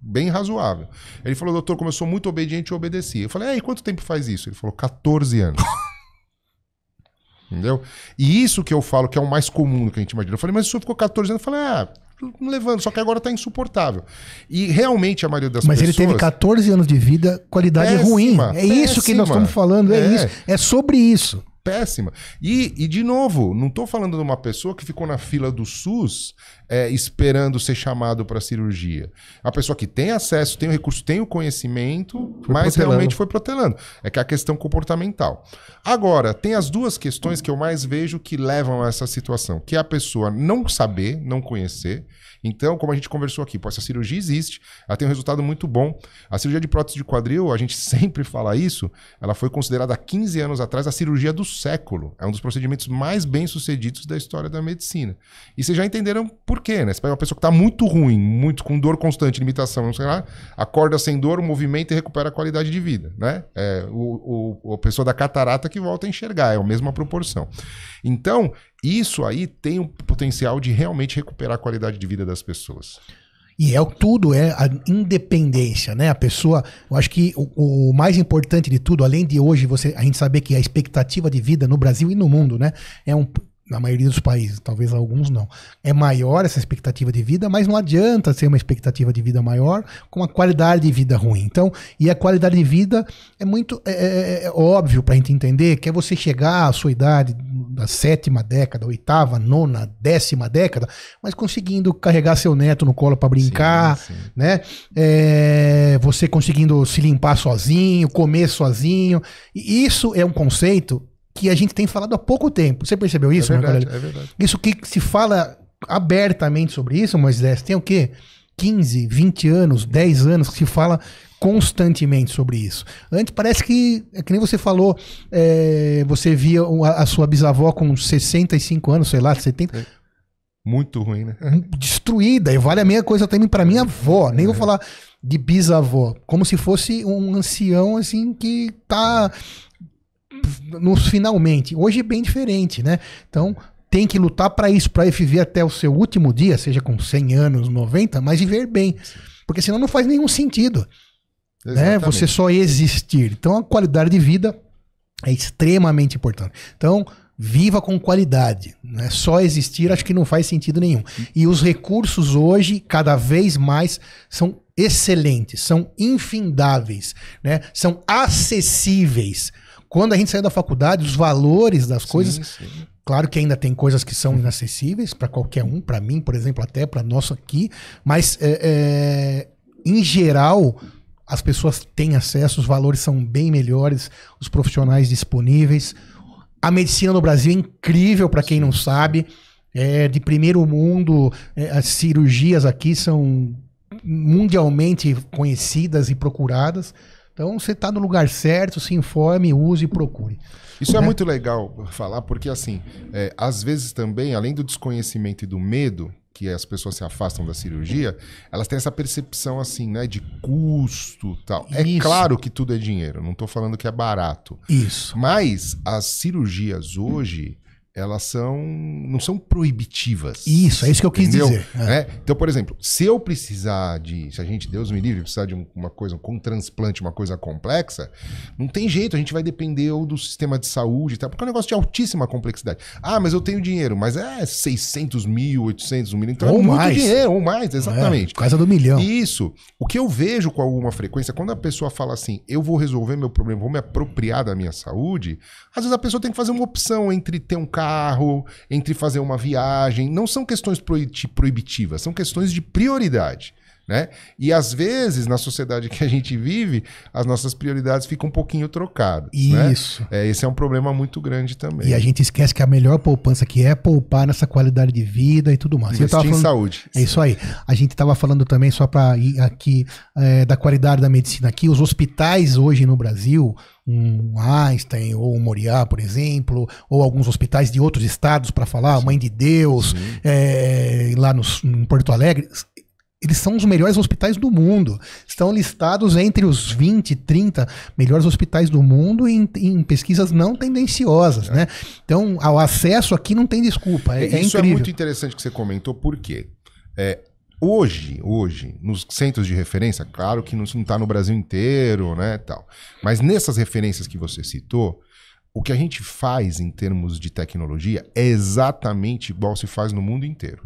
bem razoável. Ele falou, doutor, como eu sou muito obediente, eu obedeci. Eu falei, é, e quanto tempo faz isso? Ele falou, 14 anos. Entendeu? E isso que eu falo que é o mais comum que a gente imagina. Eu falei, mas o senhor ficou 14 anos? Eu falei, ah, levando, só que agora tá insuportável. E realmente a maioria das mas pessoas. Mas ele teve 14 anos de vida, qualidade péssima, ruim. É péssima. isso que nós estamos falando, é, é, isso. É sobre isso péssima. E, e, de novo, não estou falando de uma pessoa que ficou na fila do SUS é, esperando ser chamado para cirurgia. A pessoa que tem acesso, tem o recurso, tem o conhecimento, foi mas protelando. realmente foi protelando. É que é a questão comportamental. Agora, tem as duas questões que eu mais vejo que levam a essa situação, que é a pessoa não saber, não conhecer, então, como a gente conversou aqui, pô, essa cirurgia existe, ela tem um resultado muito bom. A cirurgia de prótese de quadril, a gente sempre fala isso, ela foi considerada há 15 anos atrás a cirurgia do século. É um dos procedimentos mais bem sucedidos da história da medicina. E vocês já entenderam por quê, né? Você pega uma pessoa que está muito ruim, muito com dor constante, limitação, não sei lá, acorda sem dor, movimenta e recupera a qualidade de vida, né? É, o, o, a pessoa da catarata que volta a enxergar, é a mesma proporção. Então, isso aí tem o um potencial de realmente recuperar a qualidade de vida das pessoas. E é o tudo, é a independência, né? A pessoa, eu acho que o, o, mais importante de tudo, além de hoje você a gente saber que a expectativa de vida no Brasil e no mundo, né, é um na maioria dos países, talvez alguns não. É maior essa expectativa de vida, mas não adianta ser uma expectativa de vida maior com uma qualidade de vida ruim. Então, e a qualidade de vida é muito é, é, é, é óbvio para a gente entender que é você chegar à sua idade da sétima década, oitava, nona, décima década, mas conseguindo carregar seu neto no colo para brincar, sim, sim. né? É, você conseguindo se limpar sozinho, comer sozinho. E isso é um conceito que a gente tem falado há pouco tempo. Você percebeu isso, é né, verdade, é verdade. Isso que se fala abertamente sobre isso, Moisés, tem o quê? 15, 20 anos, 10 anos que se fala constantemente sobre isso. Antes parece que, é que nem você falou, é, você via a, a, sua bisavó com 65 anos, sei lá, 70. É. Muito ruim, né? Hum, destruída. E vale a mesma coisa também para minha avó. Nem vou é. falar de bisavó. Como se fosse um ancião, assim, que tá nos finalmente. Hoje é bem diferente, né? Então, tem que lutar para isso, para viver até o seu último dia, seja com 100 anos, 90, mas viver bem. Porque senão não faz nenhum sentido. Né? Você só existir. Então a qualidade de vida é extremamente importante. Então, viva com qualidade. Né? Só existir acho que não faz sentido nenhum. E os recursos hoje, cada vez mais, são excelentes, são infindáveis, né? são acessíveis quando a gente saiu da faculdade, os valores das coisas. Sim, sim. Claro que ainda tem coisas que são inacessíveis para qualquer um, para mim, por exemplo, até para nós aqui, mas é, é, em geral as pessoas têm acesso, os valores são bem melhores, os profissionais disponíveis. A medicina no Brasil é incrível para quem não sabe, é de primeiro mundo, é, as cirurgias aqui são mundialmente conhecidas e procuradas. Então, você está no lugar certo, se informe, use e procure. Isso é né? é muito legal falar, porque assim, é, às vezes também, além do desconhecimento e do medo, que as pessoas se afastam da cirurgia, elas têm essa percepção assim, né, de custo tal. É Isso. É claro que tudo é dinheiro, não estou falando que é barato. Isso. Mas as cirurgias hoje, elas são não são proibitivas. Isso, é isso que eu quis entendeu? dizer. É. É? Então, por exemplo, se eu precisar de, se a gente, Deus me livre, precisar de uma coisa com um transplante, uma coisa complexa, não tem jeito, a gente vai depender ou do sistema de saúde, tá? porque é um negócio de altíssima complexidade. Ah, mas eu tenho dinheiro, mas é 600 mil, 800 mil, então é ou é mais. dinheiro, ou mais, exatamente. É, casa do milhão. Isso. O que eu vejo com alguma frequência, quando a pessoa fala assim, eu vou resolver meu problema, vou me apropriar da minha saúde, às vezes a pessoa tem que fazer uma opção entre ter um carro, entre fazer uma viagem. Não são questões proibitivas, são questões de prioridade. Né? E às vezes, na sociedade que a gente vive, as nossas prioridades ficam um pouquinho trocadas. Né? Isso. Né? É, esse é um problema muito grande também. E a gente esquece que a melhor poupança que é poupar nessa qualidade de vida e tudo mais. Investir falando... em saúde. É isso aí. A gente estava falando também, só para ir aqui, é, da qualidade da medicina aqui. Os hospitais hoje no Brasil, um Einstein ou um Moriá, por exemplo, ou alguns hospitais de outros estados, para falar, Mãe de Deus, é, lá no, em Porto Alegre, eles são os melhores hospitais do mundo. Estão listados entre os 20, 30 melhores hospitais do mundo em, em pesquisas não tendenciosas, é. né? Então, o acesso aqui não tem desculpa. É, é Isso é, é muito interessante que você comentou, Por é, hoje, hoje, nos centros de referência, claro que não está no Brasil inteiro, né? Tal, mas nessas referências que você citou, o que a gente faz em termos de tecnologia é exatamente igual se faz no mundo inteiro.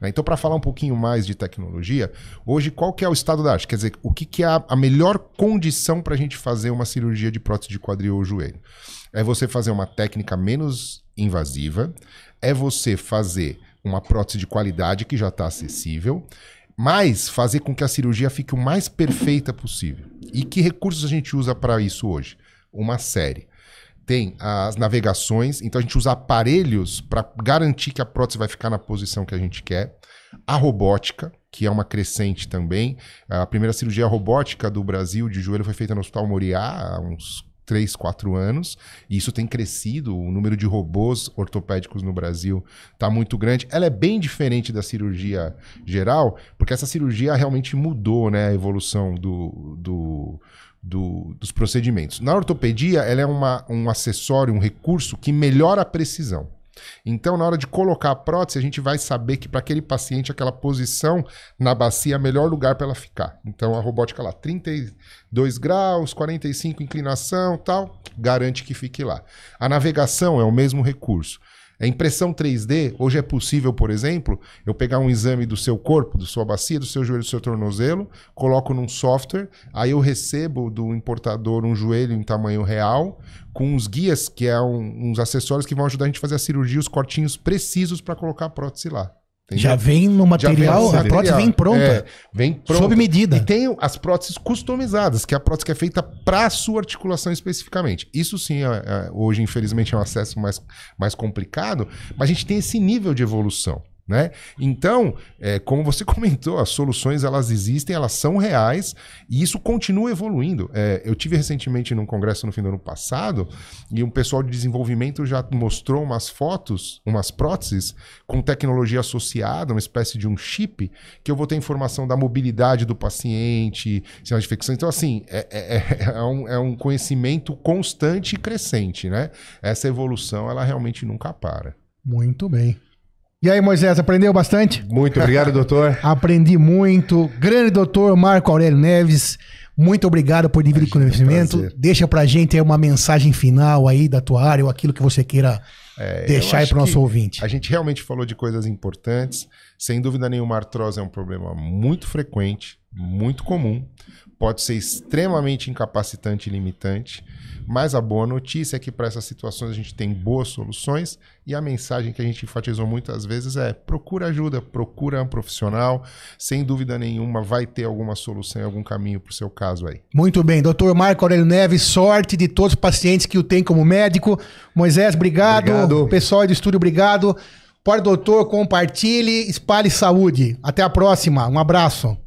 Né? Então, para falar um pouquinho mais de tecnologia, hoje qual que é o estado da arte? Quer dizer, o que, que é a melhor condição para a gente fazer uma cirurgia de prótese de quadril ou joelho? É você fazer uma técnica menos invasiva, é você fazer uma prótese de qualidade que já está acessível, mas fazer com que a cirurgia fique o mais perfeita possível. E que recursos a gente usa para isso hoje? Uma série tem as navegações, então a gente usa aparelhos para garantir que a prótese vai ficar na posição que a gente quer. A robótica, que é uma crescente também. A primeira cirurgia robótica do Brasil de joelho foi feita no Hospital Moriá há uns 3, 4 anos, e isso tem crescido. O número de robôs ortopédicos no Brasil está muito grande. Ela é bem diferente da cirurgia geral, porque essa cirurgia realmente mudou né, a evolução do, do do, dos procedimentos. Na ortopedia, ela é uma, um acessório, um recurso que melhora a precisão. Então, na hora de colocar a prótese, a gente vai saber que para aquele paciente, aquela posição na bacia é o melhor lugar para ela ficar. Então, a robótica lá, 32 graus, 45 inclinação tal, garante que fique lá. A navegação é o mesmo recurso. A impressão 3D, hoje é possível, por exemplo, eu pegar um exame do seu corpo, da sua bacia, do seu joelho, do seu tornozelo, coloco num software, aí eu recebo do importador um joelho em tamanho real, com uns guias, que é um, uns acessórios que vão ajudar a gente a fazer a cirurgia, os cortinhos precisos para colocar a prótese lá. Entendeu? Já vem no material, vem a prótese vem pronta. É, vem pronta. Sob medida. E tem as próteses customizadas, que é a prótese que é feita para a sua articulação especificamente. Isso sim, é, é, hoje, infelizmente, é um acesso mais, mais complicado, mas a gente tem esse nível de evolução. Né? Então, é, como você comentou, as soluções elas existem, elas são reais e isso continua evoluindo. É, eu tive recentemente num congresso no fim do ano passado e um pessoal de desenvolvimento já mostrou umas fotos, umas próteses com tecnologia associada, uma espécie de um chip que eu vou ter informação da mobilidade do paciente, se de infecção. Então, assim, é, é, é, é um, é um, conhecimento constante e crescente, né? Essa evolução ela realmente nunca para. Muito bem. E aí, Moisés, aprendeu bastante? Muito obrigado, doutor. Aprendi muito. Grande doutor Marco Aurélio Neves, muito obrigado por dividir o conhecimento. Um Deixa pra gente aí uma mensagem final aí da tua área ou aquilo que você queira é, deixar aí pro nosso ouvinte. A gente realmente falou de coisas importantes. Sem dúvida nenhuma, a artrose é um problema muito frequente, muito comum. Pode ser extremamente incapacitante e limitante mas a boa notícia é que para essas situações a gente tem boas soluções e a mensagem que a gente enfatizou muitas vezes é: procura ajuda, procura um profissional. Sem dúvida nenhuma, vai ter alguma solução, algum caminho para o seu caso aí. Muito bem, doutor Marco Aurélio Neves, sorte de todos os pacientes que o têm como médico. Moisés, obrigado. obrigado. Pessoal do estúdio, obrigado. Pode, doutor, compartilhe, espalhe saúde. Até a próxima. Um abraço.